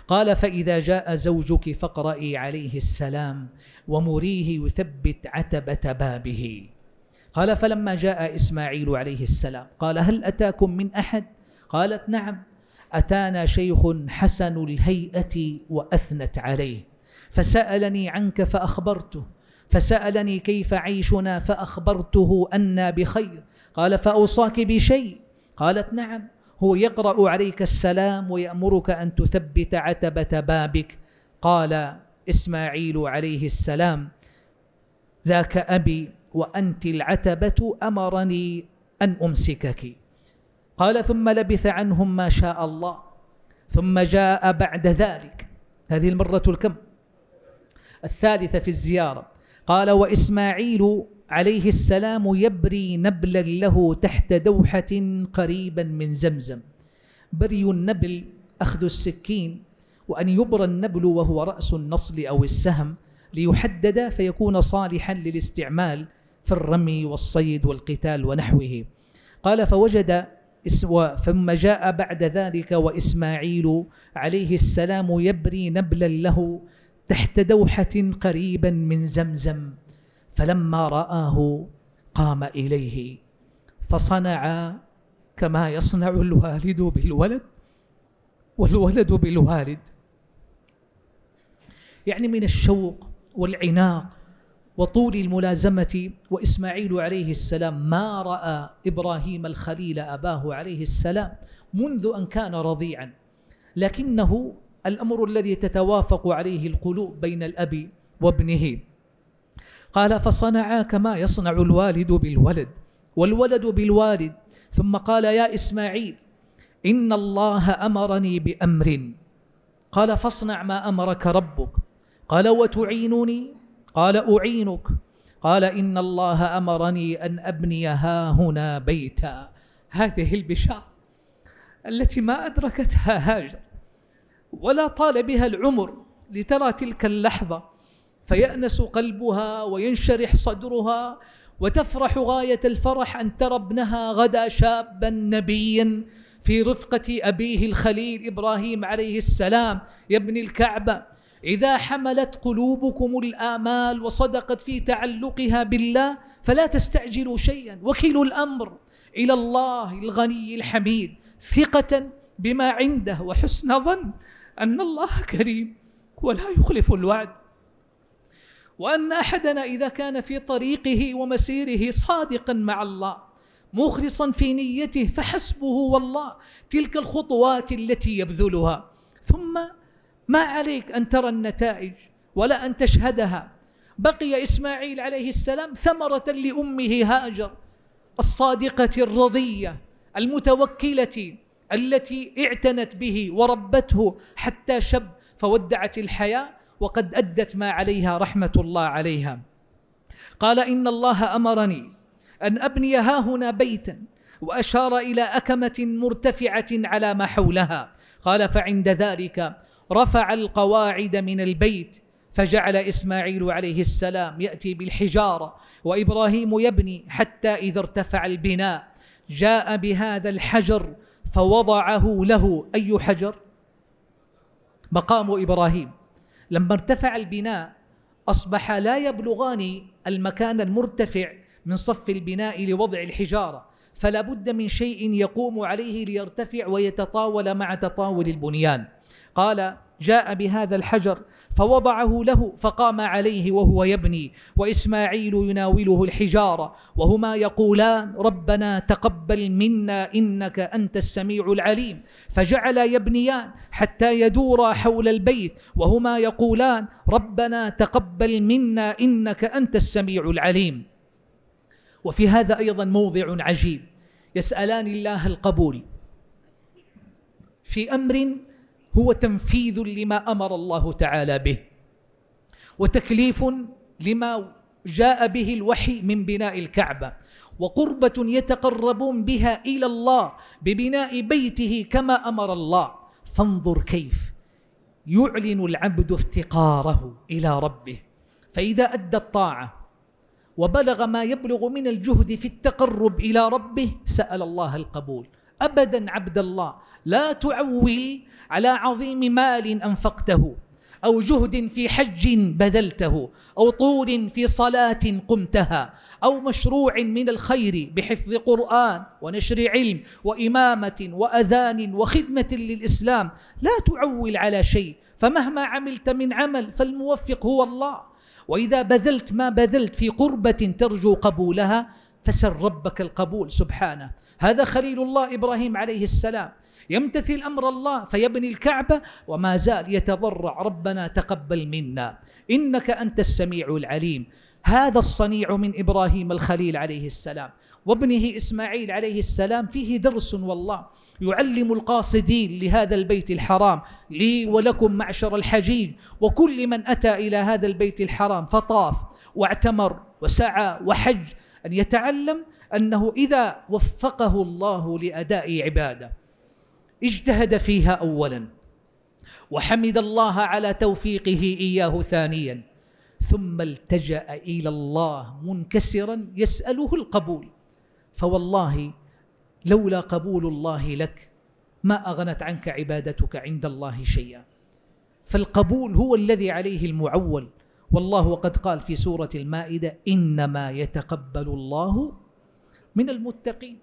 قال فإذا جاء زوجك فاقرئي عليه السلام ومريه يثبت عتبة بابه قال فلما جاء إسماعيل عليه السلام قال هل أتاكم من أحد قالت نعم أتانا شيخ حسن الهيئة وأثنت عليه فسألني عنك فأخبرته فسألني كيف عيشنا فأخبرته أنا بخير قال فأوصاك بشيء قالت نعم هو يقرأ عليك السلام ويأمرك أن تثبت عتبة بابك قال إسماعيل عليه السلام ذاك أبي وأنت العتبة أمرني أن أمسكك قال ثم لبث عنهم ما شاء الله ثم جاء بعد ذلك هذه المرة الكم الثالثة في الزيارة قال وإسماعيل عليه السلام يبري نبلا له تحت دوحة قريبا من زمزم بري النبل أخذ السكين وأن يبرى النبل وهو رأس النصل أو السهم ليحدد فيكون صالحا للاستعمال في الرمي والصيد والقتال ونحوه قال فوجد ثم جاء بعد ذلك وإسماعيل عليه السلام يبري نبلا له تحت دوحة قريبا من زمزم فلما رآه قام إليه فصنع كما يصنع الوالد بالولد والولد بالوالد يعني من الشوق والعناق وطول الملازمة وإسماعيل عليه السلام ما رأى إبراهيم الخليل أباه عليه السلام منذ أن كان رضيعا لكنه الأمر الذي تتوافق عليه القلوب بين الأب وابنه قال فصنعا كما يصنع الوالد بالولد والولد بالوالد ثم قال يا إسماعيل إن الله أمرني بأمر قال فاصنع ما أمرك ربك قال وتعينني قال أعينك قال إن الله أمرني أن أبني ها هنا بيتا هذه البشارة التي ما أدركتها هاجر ولا طال بها العمر لترى تلك اللحظة فيأنس قلبها وينشرح صدرها وتفرح غاية الفرح أن ترى ابنها غدا شابا نبيا في رفقة أبيه الخليل إبراهيم عليه السلام يبني الكعبة اذا حملت قلوبكم الامال وصدقت في تعلقها بالله فلا تستعجلوا شيئا وكلوا الامر الى الله الغني الحميد ثقه بما عنده وحسن ظن ان الله كريم ولا يخلف الوعد وان احدنا اذا كان في طريقه ومسيره صادقا مع الله مخلصا في نيته فحسبه والله تلك الخطوات التي يبذلها ثم ما عليك أن ترى النتائج ولا أن تشهدها بقي إسماعيل عليه السلام ثمرة لأمه هاجر الصادقة الرضية المتوكلة التي اعتنت به وربته حتى شب فودعت الحياة وقد أدت ما عليها رحمة الله عليها قال إن الله أمرني أن أبني هنا بيتا وأشار إلى أكمة مرتفعة على ما حولها قال فعند ذلك رفع القواعد من البيت فجعل اسماعيل عليه السلام ياتي بالحجاره وابراهيم يبني حتى اذا ارتفع البناء جاء بهذا الحجر فوضعه له اي حجر مقام ابراهيم لما ارتفع البناء اصبح لا يبلغان المكان المرتفع من صف البناء لوضع الحجاره فلا بد من شيء يقوم عليه ليرتفع ويتطاول مع تطاول البنيان قال جاء بهذا الحجر فوضعه له فقام عليه وهو يبني واسماعيل يناوله الحجاره وهما يقولان ربنا تقبل منا انك انت السميع العليم فجعلا يبنيان حتى يدورا حول البيت وهما يقولان ربنا تقبل منا انك انت السميع العليم وفي هذا ايضا موضع عجيب يسالان الله القبول في امر هو تنفيذ لما امر الله تعالى به وتكليف لما جاء به الوحي من بناء الكعبه وقربه يتقربون بها الى الله ببناء بيته كما امر الله فانظر كيف يعلن العبد افتقاره الى ربه فاذا ادى الطاعه وبلغ ما يبلغ من الجهد في التقرب الى ربه سال الله القبول ابدا عبد الله لا تعول على عظيم مال انفقته او جهد في حج بذلته او طول في صلاه قمتها او مشروع من الخير بحفظ قران ونشر علم وامامه واذان وخدمه للاسلام لا تعول على شيء فمهما عملت من عمل فالموفق هو الله واذا بذلت ما بذلت في قربه ترجو قبولها فسل ربك القبول سبحانه هذا خليل الله إبراهيم عليه السلام يمتثل امر الله فيبني الكعبه وما زال يتضرع ربنا تقبل منا انك انت السميع العليم هذا الصنيع من ابراهيم الخليل عليه السلام وابنه اسماعيل عليه السلام فيه درس والله يعلم القاصدين لهذا البيت الحرام لي ولكم معشر الحجيج وكل من اتى الى هذا البيت الحرام فطاف واعتمر وسعى وحج ان يتعلم أنه إذا وفقه الله لأداء عبادة اجتهد فيها أولا وحمد الله على توفيقه إياه ثانيا ثم التجأ إلى الله منكسرا يسأله القبول فوالله لولا قبول الله لك ما أغنت عنك عبادتك عند الله شيئا فالقبول هو الذي عليه المعول والله قد قال في سورة المائدة إنما يتقبل الله من المتقين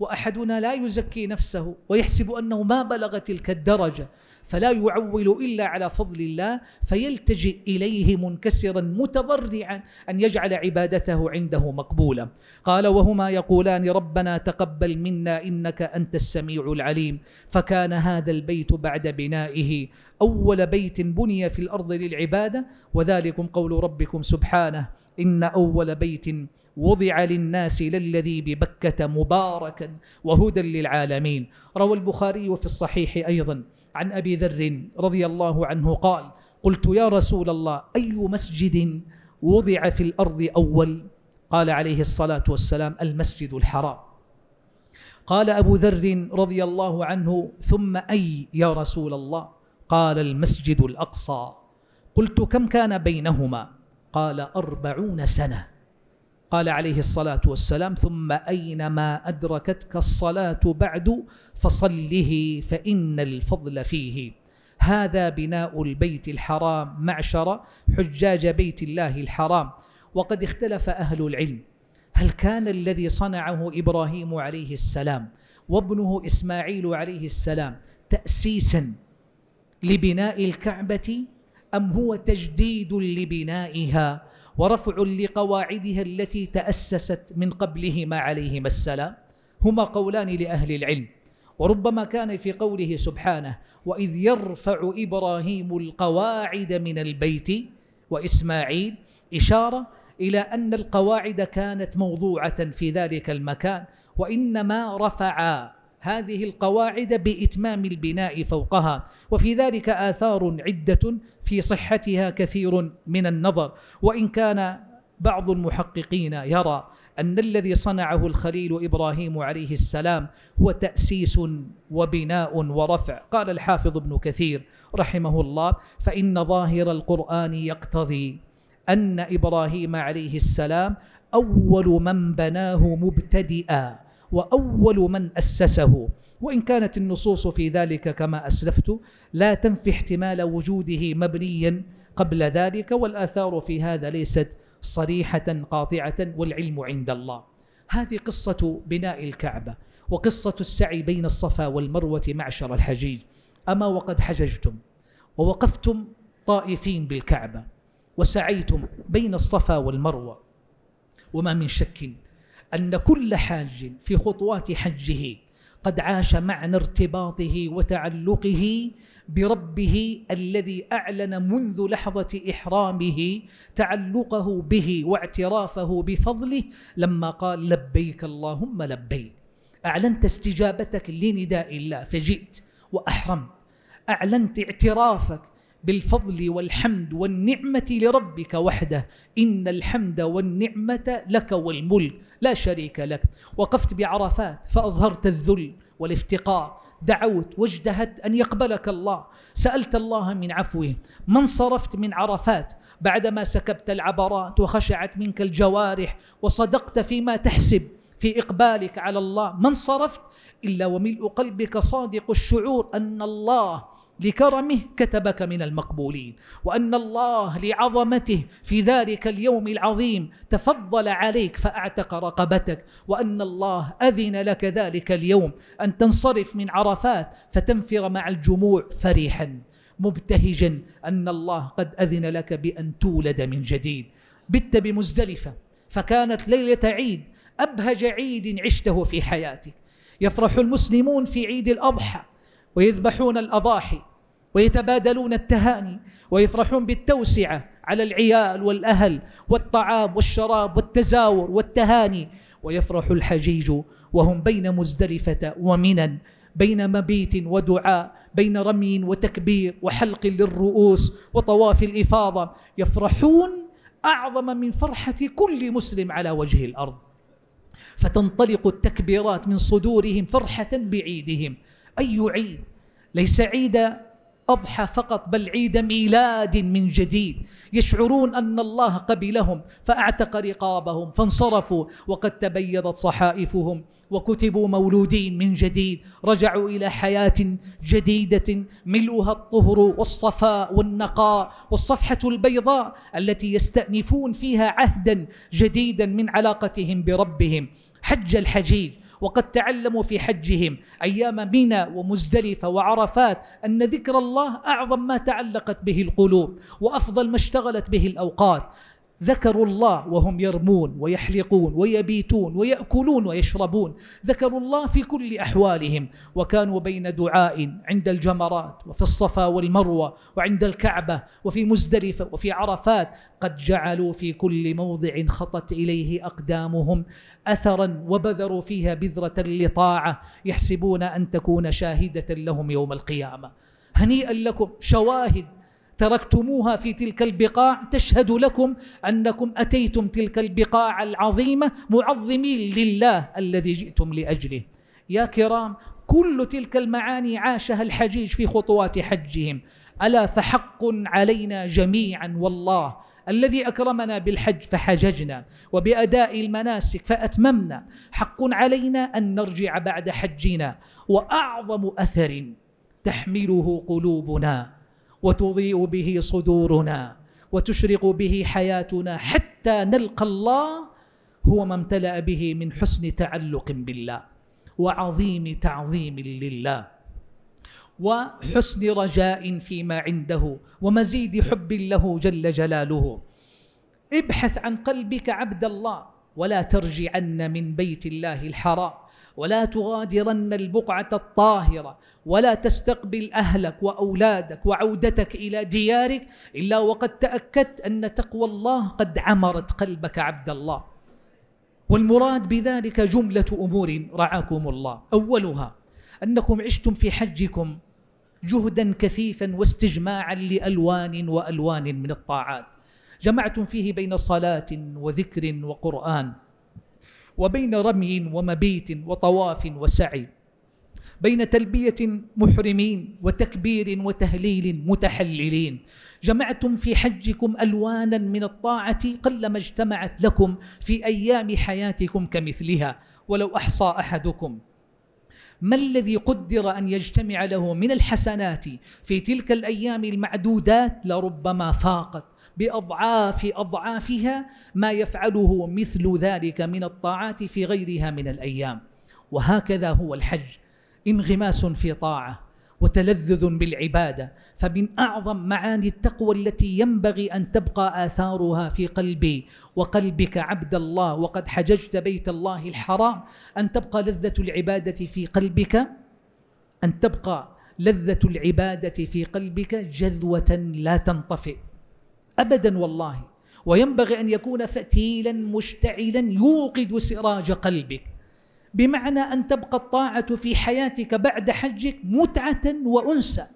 واحدنا لا يزكي نفسه ويحسب انه ما بلغ تلك الدرجه فلا يعول الا على فضل الله فيلتجئ اليه منكسرا متضرعا ان يجعل عبادته عنده مقبوله قال وهما يقولان ربنا تقبل منا انك انت السميع العليم فكان هذا البيت بعد بنائه اول بيت بني في الارض للعباده وذلكم قول ربكم سبحانه ان اول بيت وضع للناس للذي ببكة مباركا وهدى للعالمين روى البخاري في الصحيح أيضا عن أبي ذر رضي الله عنه قال قلت يا رسول الله أي مسجد وضع في الأرض أول قال عليه الصلاة والسلام المسجد الحرام قال أبو ذر رضي الله عنه ثم أي يا رسول الله قال المسجد الأقصى قلت كم كان بينهما قال أربعون سنة قال عليه الصلاة والسلام ثم أينما أدركتك الصلاة بعد فصله فإن الفضل فيه هذا بناء البيت الحرام معشر حجاج بيت الله الحرام وقد اختلف أهل العلم هل كان الذي صنعه إبراهيم عليه السلام وابنه إسماعيل عليه السلام تأسيسا لبناء الكعبة أم هو تجديد لبنائها ورفع لقواعدها التي تأسست من قبلهما عليهما السلام هما قولان لأهل العلم وربما كان في قوله سبحانه وإذ يرفع إبراهيم القواعد من البيت وإسماعيل إشارة إلى أن القواعد كانت موضوعة في ذلك المكان وإنما رفعا هذه القواعد بإتمام البناء فوقها وفي ذلك آثار عدة في صحتها كثير من النظر وإن كان بعض المحققين يرى أن الذي صنعه الخليل إبراهيم عليه السلام هو تأسيس وبناء ورفع قال الحافظ ابن كثير رحمه الله فإن ظاهر القرآن يقتضي أن إبراهيم عليه السلام أول من بناه مبتدئا وأول من أسسه وإن كانت النصوص في ذلك كما أسلفت لا تنفي احتمال وجوده مبنيا قبل ذلك والآثار في هذا ليست صريحة قاطعة والعلم عند الله هذه قصة بناء الكعبة وقصة السعي بين الصفا والمروة معشر الحجيج أما وقد حججتم ووقفتم طائفين بالكعبة وسعيتم بين الصفا والمروة وما من شك أن كل حاج في خطوات حجه قد عاش معنى ارتباطه وتعلقه بربه الذي أعلن منذ لحظة إحرامه تعلقه به واعترافه بفضله لما قال لبيك اللهم لبيك أعلنت استجابتك لنداء الله فجئت وأحرمت أعلنت اعترافك بالفضل والحمد والنعمة لربك وحده إن الحمد والنعمة لك والملك لا شريك لك وقفت بعرفات فأظهرت الذل والافتقار دعوت واجتهدت أن يقبلك الله سألت الله من عفوه من صرفت من عرفات بعدما سكبت العبرات وخشعت منك الجوارح وصدقت فيما تحسب في إقبالك على الله من صرفت إلا وملء قلبك صادق الشعور أن الله لكرمه كتبك من المقبولين وأن الله لعظمته في ذلك اليوم العظيم تفضل عليك فأعتق رقبتك وأن الله أذن لك ذلك اليوم أن تنصرف من عرفات فتنفر مع الجموع فرحا مبتهجا أن الله قد أذن لك بأن تولد من جديد بت بمزدلفة فكانت ليلة عيد أبهج عيد عشته في حياتك يفرح المسلمون في عيد الأضحى ويذبحون الأضاحي ويتبادلون التهاني ويفرحون بالتوسعة على العيال والأهل والطعام والشراب والتزاور والتهاني ويفرح الحجيج وهم بين مزدلفة ومنن بين مبيت ودعاء بين رمي وتكبير وحلق للرؤوس وطواف الإفاضة يفرحون أعظم من فرحة كل مسلم على وجه الأرض فتنطلق التكبيرات من صدورهم فرحة بعيدهم أي عيد ليس عيد أضحى فقط بل عيد ميلاد من جديد يشعرون أن الله قبلهم فأعتق رقابهم فانصرفوا وقد تبيضت صحائفهم وكتبوا مولودين من جديد رجعوا إلى حياة جديدة ملؤها الطهر والصفاء والنقاء والصفحة البيضاء التي يستأنفون فيها عهدا جديدا من علاقتهم بربهم حج الحجيج وقد تعلموا في حجهم أيام منى ومزدلفة وعرفات أن ذكر الله أعظم ما تعلقت به القلوب وأفضل ما اشتغلت به الأوقات ذكروا الله وهم يرمون ويحلقون ويبيتون ويأكلون ويشربون ذكروا الله في كل أحوالهم وكانوا بين دعاء عند الجمرات وفي الصفا والمروة وعند الكعبة وفي مزدلفة وفي عرفات قد جعلوا في كل موضع خطت إليه أقدامهم أثرا وبذروا فيها بذرة لطاعة يحسبون أن تكون شاهدة لهم يوم القيامة هنيئا لكم شواهد تركتموها في تلك البقاع تشهد لكم أنكم أتيتم تلك البقاع العظيمة معظمين لله الذي جئتم لأجله يا كرام كل تلك المعاني عاشها الحجيج في خطوات حجهم ألا فحق علينا جميعا والله الذي أكرمنا بالحج فحججنا وبأداء المناسك فأتممنا حق علينا أن نرجع بعد حجنا وأعظم أثر تحمله قلوبنا وتضيء به صدورنا وتشرق به حياتنا حتى نلقى الله هو ما امتلأ به من حسن تعلق بالله وعظيم تعظيم لله وحسن رجاء فيما عنده ومزيد حب له جل جلاله ابحث عن قلبك عبد الله ولا ترجعن من بيت الله الحرام ولا تغادرن البقعة الطاهرة ولا تستقبل أهلك وأولادك وعودتك إلى ديارك إلا وقد تأكدت أن تقوى الله قد عمرت قلبك عبد الله والمراد بذلك جملة أمور رعاكم الله أولها أنكم عشتم في حجكم جهدا كثيفا واستجماعا لألوان وألوان من الطاعات جمعتم فيه بين صلاة وذكر وقرآن وبين رمي ومبيت وطواف وسعي بين تلبيه محرمين وتكبير وتهليل متحللين جمعتم في حجكم الوانا من الطاعه قلما اجتمعت لكم في ايام حياتكم كمثلها ولو احصى احدكم ما الذي قدر ان يجتمع له من الحسنات في تلك الايام المعدودات لربما فاقت باضعاف اضعافها ما يفعله مثل ذلك من الطاعات في غيرها من الايام وهكذا هو الحج انغماس في طاعه وتلذذ بالعباده فمن اعظم معاني التقوى التي ينبغي ان تبقى اثارها في قلبي وقلبك عبد الله وقد حججت بيت الله الحرام ان تبقى لذه العباده في قلبك ان تبقى لذه العباده في قلبك جذوه لا تنطفئ أبدا والله وينبغي أن يكون فتيلا مشتعلا يوقد سراج قلبك بمعنى أن تبقى الطاعة في حياتك بعد حجك متعة وأنسة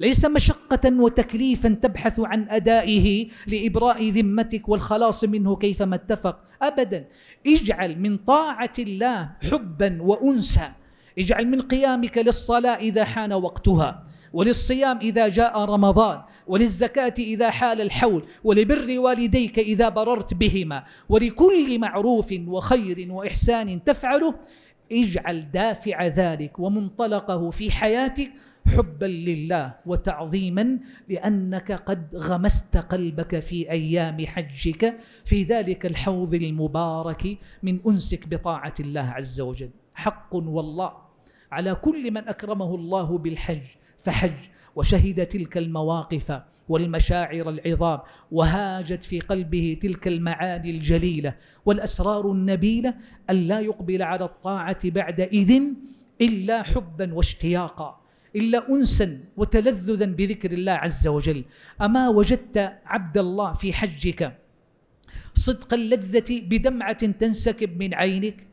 ليس مشقة وتكليفا تبحث عن أدائه لإبراء ذمتك والخلاص منه كيفما اتفق أبدا اجعل من طاعة الله حبا وأنسا اجعل من قيامك للصلاة إذا حان وقتها وللصيام إذا جاء رمضان وللزكاة إذا حال الحول ولبر والديك إذا بررت بهما ولكل معروف وخير وإحسان تفعله اجعل دافع ذلك ومنطلقه في حياتك حبا لله وتعظيما لانك قد غمست قلبك في ايام حجك في ذلك الحوض المبارك من انسك بطاعه الله عز وجل حق والله على كل من اكرمه الله بالحج فحج وشهد تلك المواقف والمشاعر العظام وهاجت في قلبه تلك المعاني الجليله والاسرار النبيله ان لا يقبل على الطاعه بعدئذ الا حبا واشتياقا الا انسا وتلذذا بذكر الله عز وجل اما وجدت عبد الله في حجك صدق اللذه بدمعه تنسكب من عينك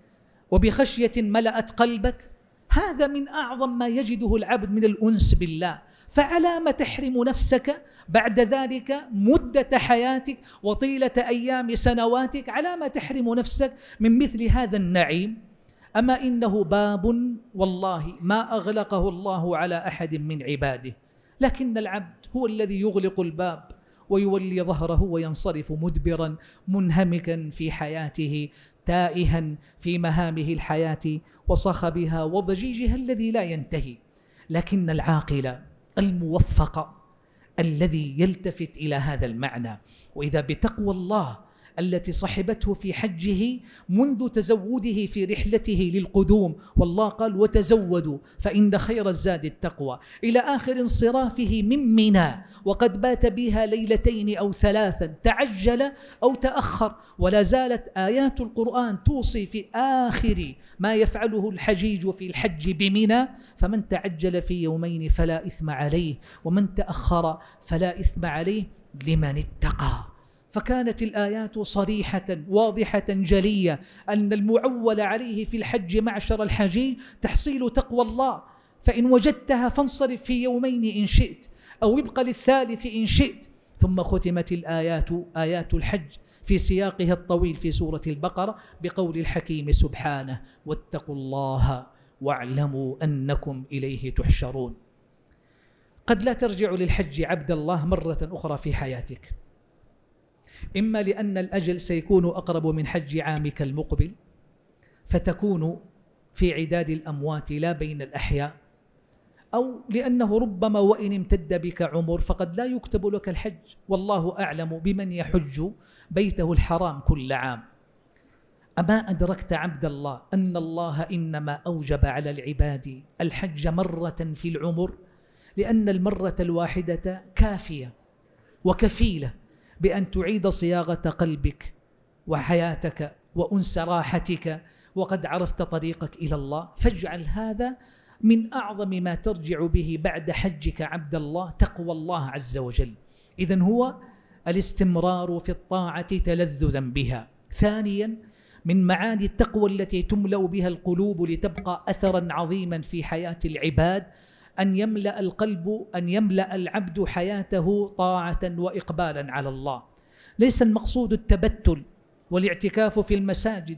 وبخشيه ملات قلبك هذا من اعظم ما يجده العبد من الانس بالله فعلى ما تحرم نفسك بعد ذلك مدة حياتك وطيلة أيام سنواتك على ما تحرم نفسك من مثل هذا النعيم أما إنه باب والله ما أغلقه الله على أحد من عباده لكن العبد هو الذي يغلق الباب ويولي ظهره وينصرف مدبرا منهمكا في حياته تائها في مهامه الحياه وصخبها وضجيجها الذي لا ينتهي لكن العاقل الموفق الذي يلتفت الى هذا المعنى واذا بتقوى الله التي صحبته في حجه منذ تزوده في رحلته للقدوم والله قال وتزودوا فإن خير الزاد التقوى إلى آخر انصرافه من منى وقد بات بها ليلتين أو ثلاثا تعجل أو تأخر ولا زالت آيات القرآن توصي في آخر ما يفعله الحجيج في الحج بمنى فمن تعجل في يومين فلا إثم عليه ومن تأخر فلا إثم عليه لمن اتقى فكانت الايات صريحه واضحه جليه ان المعول عليه في الحج معشر الحاجين تحصيل تقوى الله فان وجدتها فانصرف في يومين ان شئت او ابقى للثالث ان شئت ثم ختمت الايات ايات الحج في سياقها الطويل في سوره البقره بقول الحكيم سبحانه واتقوا الله واعلموا انكم اليه تحشرون قد لا ترجع للحج عبد الله مره اخرى في حياتك إما لأن الأجل سيكون أقرب من حج عامك المقبل فتكون في عداد الأموات لا بين الأحياء أو لأنه ربما وإن امتد بك عمر فقد لا يكتب لك الحج والله أعلم بمن يحج بيته الحرام كل عام أما أدركت عبد الله أن الله إنما أوجب على العباد الحج مرة في العمر لأن المرة الواحدة كافية وكفيلة بأن تعيد صياغة قلبك وحياتك وأنس راحتك وقد عرفت طريقك إلى الله فاجعل هذا من أعظم ما ترجع به بعد حجك عبد الله تقوى الله عز وجل إذا هو الاستمرار في الطاعة تلذذا بها ثانيا من معاني التقوى التي تملأ بها القلوب لتبقى أثرا عظيما في حياة العباد ان يملا القلب ان يملا العبد حياته طاعه واقبالا على الله ليس المقصود التبتل والاعتكاف في المساجد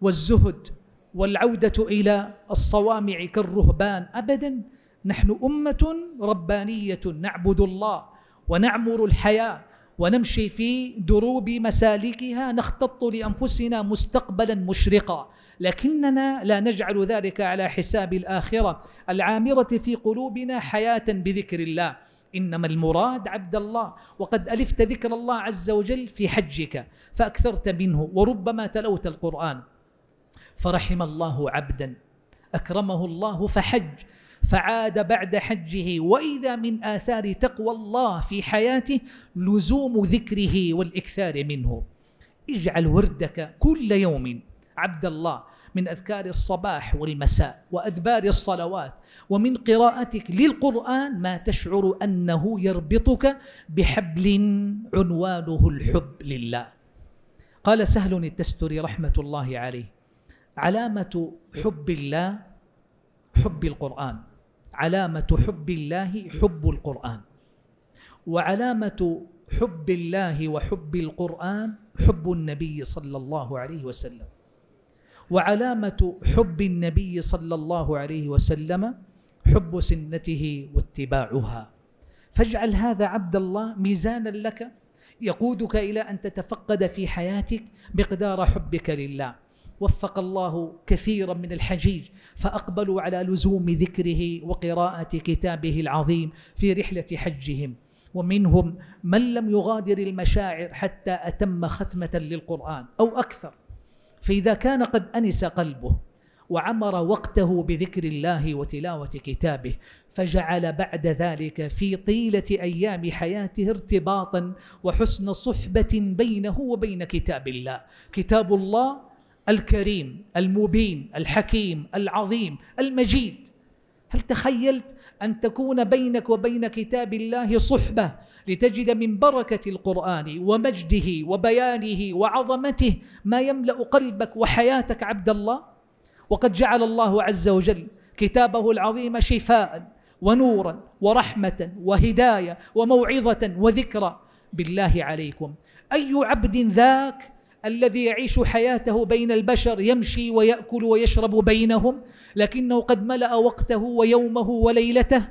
والزهد والعوده الى الصوامع كالرهبان ابدا نحن امه ربانيه نعبد الله ونعمر الحياه ونمشي في دروب مسالكها نختط لانفسنا مستقبلا مشرقا لكننا لا نجعل ذلك على حساب الآخرة العامرة في قلوبنا حياة بذكر الله إنما المراد عبد الله وقد ألفت ذكر الله عز وجل في حجك فأكثرت منه وربما تلوت القرآن فرحم الله عبدا أكرمه الله فحج فعاد بعد حجه واذا من اثار تقوى الله في حياته لزوم ذكره والاكثار منه اجعل وردك كل يوم عبد الله من اذكار الصباح والمساء وادبار الصلوات ومن قراءتك للقران ما تشعر انه يربطك بحبل عنوانه الحب لله قال سهل التستري رحمه الله عليه علامه حب الله حب القران علامه حب الله حب القران وعلامه حب الله وحب القران حب النبي صلى الله عليه وسلم وعلامة حب النبي صلى الله عليه وسلم حب سنته واتباعها فاجعل هذا عبد الله ميزانا لك يقودك إلى أن تتفقد في حياتك مقدار حبك لله وفق الله كثيرا من الحجيج فأقبلوا على لزوم ذكره وقراءة كتابه العظيم في رحلة حجهم ومنهم من لم يغادر المشاعر حتى أتم ختمة للقرآن أو أكثر فإذا كان قد أنس قلبه وعمر وقته بذكر الله وتلاوة كتابه فجعل بعد ذلك في طيلة أيام حياته ارتباطا وحسن صحبة بينه وبين كتاب الله كتاب الله الكريم المبين الحكيم العظيم المجيد هل تخيلت أن تكون بينك وبين كتاب الله صحبة لتجد من بركة القرآن ومجده وبيانه وعظمته ما يملأ قلبك وحياتك عبد الله وقد جعل الله عز وجل كتابه العظيم شفاء ونورا ورحمة وهداية وموعظة وذكرى بالله عليكم أي عبد ذاك الذي يعيش حياته بين البشر يمشي ويأكل ويشرب بينهم لكنه قد ملأ وقته ويومه وليلته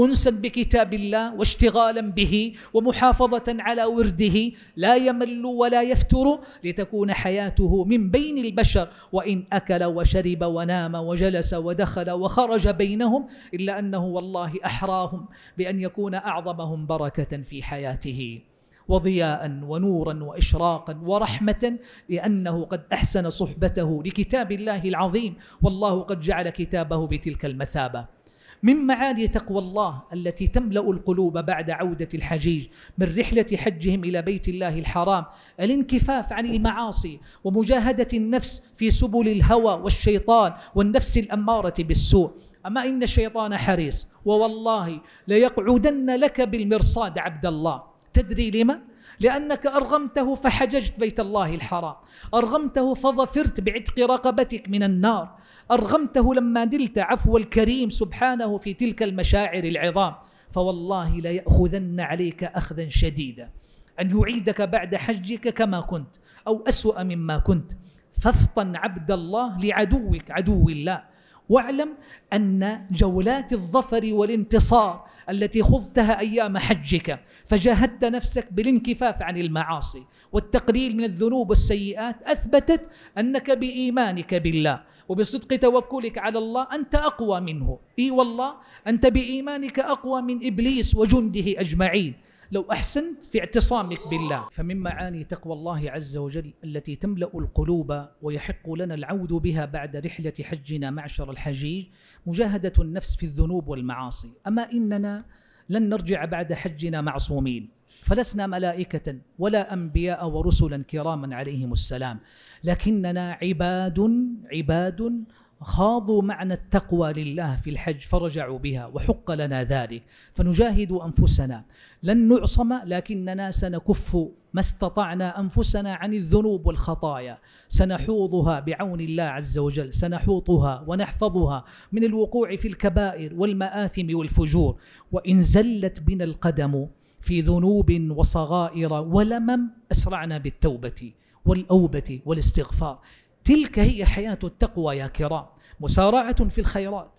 انسا بكتاب الله واشتغالا به ومحافظه على ورده لا يمل ولا يفتر لتكون حياته من بين البشر وان اكل وشرب ونام وجلس ودخل وخرج بينهم الا انه والله احراهم بان يكون اعظمهم بركه في حياته وضياء ونورا واشراقا ورحمه لانه قد احسن صحبته لكتاب الله العظيم والله قد جعل كتابه بتلك المثابه من معالي تقوى الله التي تملأ القلوب بعد عودة الحجيج من رحلة حجهم إلى بيت الله الحرام الانكفاف عن المعاصي ومجاهدة النفس في سبل الهوى والشيطان والنفس الأمارة بالسوء أما إن الشيطان حريص ووالله ليقعدن لك بالمرصاد عبد الله تدري لما؟ لأنك أرغمته فحججت بيت الله الحرام أرغمته فظفرت بعتق رقبتك من النار أرغمته لما نلت عفو الكريم سبحانه في تلك المشاعر العظام فوالله ليأخذن عليك أخذا شديدا أن يعيدك بعد حجك كما كنت أو أسوأ مما كنت فافطن عبد الله لعدوك عدو الله واعلم أن جولات الظفر والانتصار التي خضتها أيام حجك فجاهدت نفسك بالانكفاف عن المعاصي والتقليل من الذنوب والسيئات أثبتت أنك بإيمانك بالله وبصدق توكلك على الله أنت أقوى منه إي والله أنت بإيمانك أقوى من إبليس وجنده أجمعين لو أحسنت في اعتصامك بالله فمن معاني تقوى الله عز وجل التي تملأ القلوب ويحق لنا العود بها بعد رحلة حجنا معشر الحجيج مجاهدة النفس في الذنوب والمعاصي أما إننا لن نرجع بعد حجنا معصومين فلسنا ملائكة ولا أنبياء ورسلا كراما عليهم السلام لكننا عباد عباد خاضوا معنى التقوى لله في الحج فرجعوا بها وحق لنا ذلك فنجاهد أنفسنا لن نعصم لكننا سنكف ما استطعنا أنفسنا عن الذنوب والخطايا سنحوضها بعون الله عز وجل سنحوطها ونحفظها من الوقوع في الكبائر والمآثم والفجور وإن زلت بنا القدم في ذنوب وصغائر ولمم أسرعنا بالتوبة والأوبة والاستغفار تلك هي حياة التقوى يا كرام مسارعة في الخيرات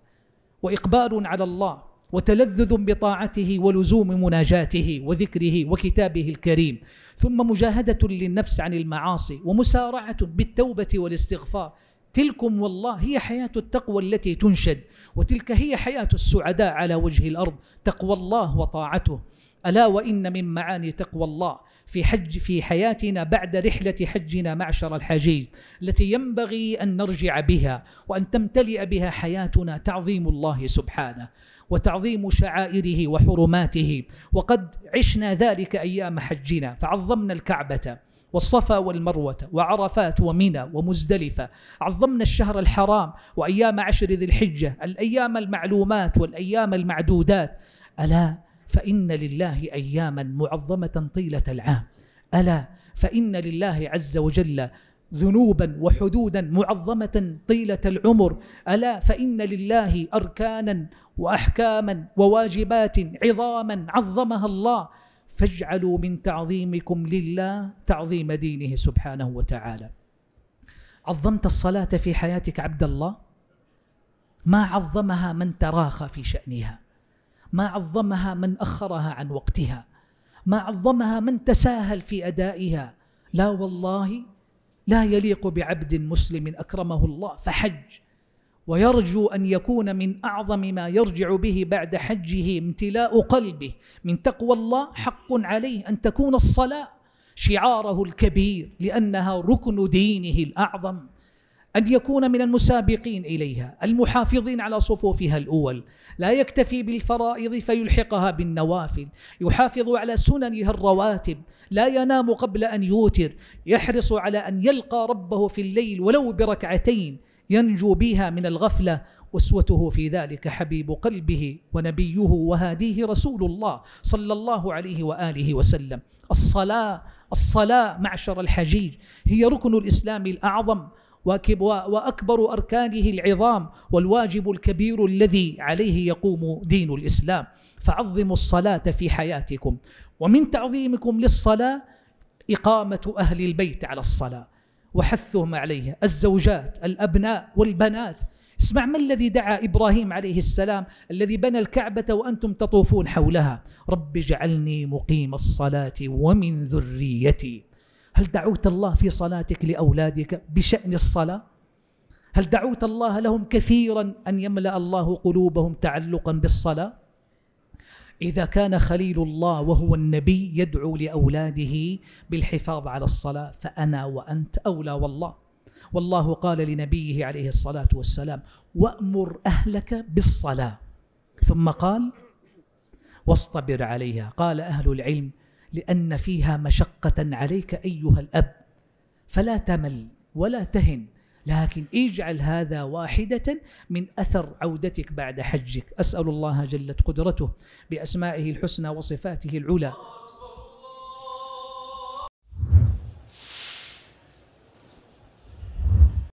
وإقبال على الله وتلذذ بطاعته ولزوم مناجاته وذكره وكتابه الكريم ثم مجاهدة للنفس عن المعاصي ومسارعة بالتوبة والاستغفار تلكم والله هي حياة التقوى التي تنشد وتلك هي حياة السعداء على وجه الأرض تقوى الله وطاعته ألا وإن من معاني تقوى الله في حج في حياتنا بعد رحلة حجنا معشر الحاجين التي ينبغي أن نرجع بها وأن تمتلئ بها حياتنا تعظيم الله سبحانه وتعظيم شعائره وحرماته وقد عشنا ذلك أيام حجنا فعظمنا الكعبة والصفا والمروة وعرفات ومنى ومزدلفة عظمنا الشهر الحرام وأيام عشر ذي الحجة الأيام المعلومات والأيام المعدودات ألا فإن لله أياما معظمة طيلة العام ألا فإن لله عز وجل ذنوبا وحدودا معظمة طيلة العمر ألا فإن لله أركانا وأحكاما وواجبات عظاما عظمها الله فاجعلوا من تعظيمكم لله تعظيم دينه سبحانه وتعالى عظمت الصلاة في حياتك عبد الله ما عظمها من تراخى في شأنها ما عظمها من اخرها عن وقتها ما عظمها من تساهل في ادائها لا والله لا يليق بعبد مسلم اكرمه الله فحج ويرجو ان يكون من اعظم ما يرجع به بعد حجه امتلاء قلبه من تقوى الله حق عليه ان تكون الصلاه شعاره الكبير لانها ركن دينه الاعظم أن يكون من المسابقين إليها المحافظين على صفوفها الأول لا يكتفي بالفرائض فيلحقها بالنوافل يحافظ على سننها الرواتب لا ينام قبل أن يوتر يحرص على أن يلقى ربه في الليل ولو بركعتين ينجو بها من الغفلة أسوته في ذلك حبيب قلبه ونبيه وهاديه رسول الله صلى الله عليه وآله وسلم الصلاة الصلاة معشر الحجيج هي ركن الإسلام الأعظم وأكبر أركانه العظام والواجب الكبير الذي عليه يقوم دين الإسلام فعظموا الصلاة في حياتكم ومن تعظيمكم للصلاة إقامة أهل البيت على الصلاة وحثهم عليها الزوجات الأبناء والبنات اسمع ما الذي دعا ابراهيم عليه السلام الذي بنى الكعبه وانتم تطوفون حولها رب اجعلني مقيم الصلاه ومن ذريتي هل دعوت الله في صلاتك لأولادك بشأن الصلاة؟ هل دعوت الله لهم كثيرا أن يملأ الله قلوبهم تعلقا بالصلاة؟ إذا كان خليل الله وهو النبي يدعو لأولاده بالحفاظ على الصلاة فأنا وأنت أولى والله والله قال لنبيه عليه الصلاة والسلام وأمر أهلك بالصلاة ثم قال واصطبر عليها قال أهل العلم لان فيها مشقه عليك ايها الاب فلا تمل ولا تهن لكن اجعل هذا واحدة من أثر عودتك بعد حجك أسأل الله جلت قدرته بأسمائه الحسنى وصفاته العلى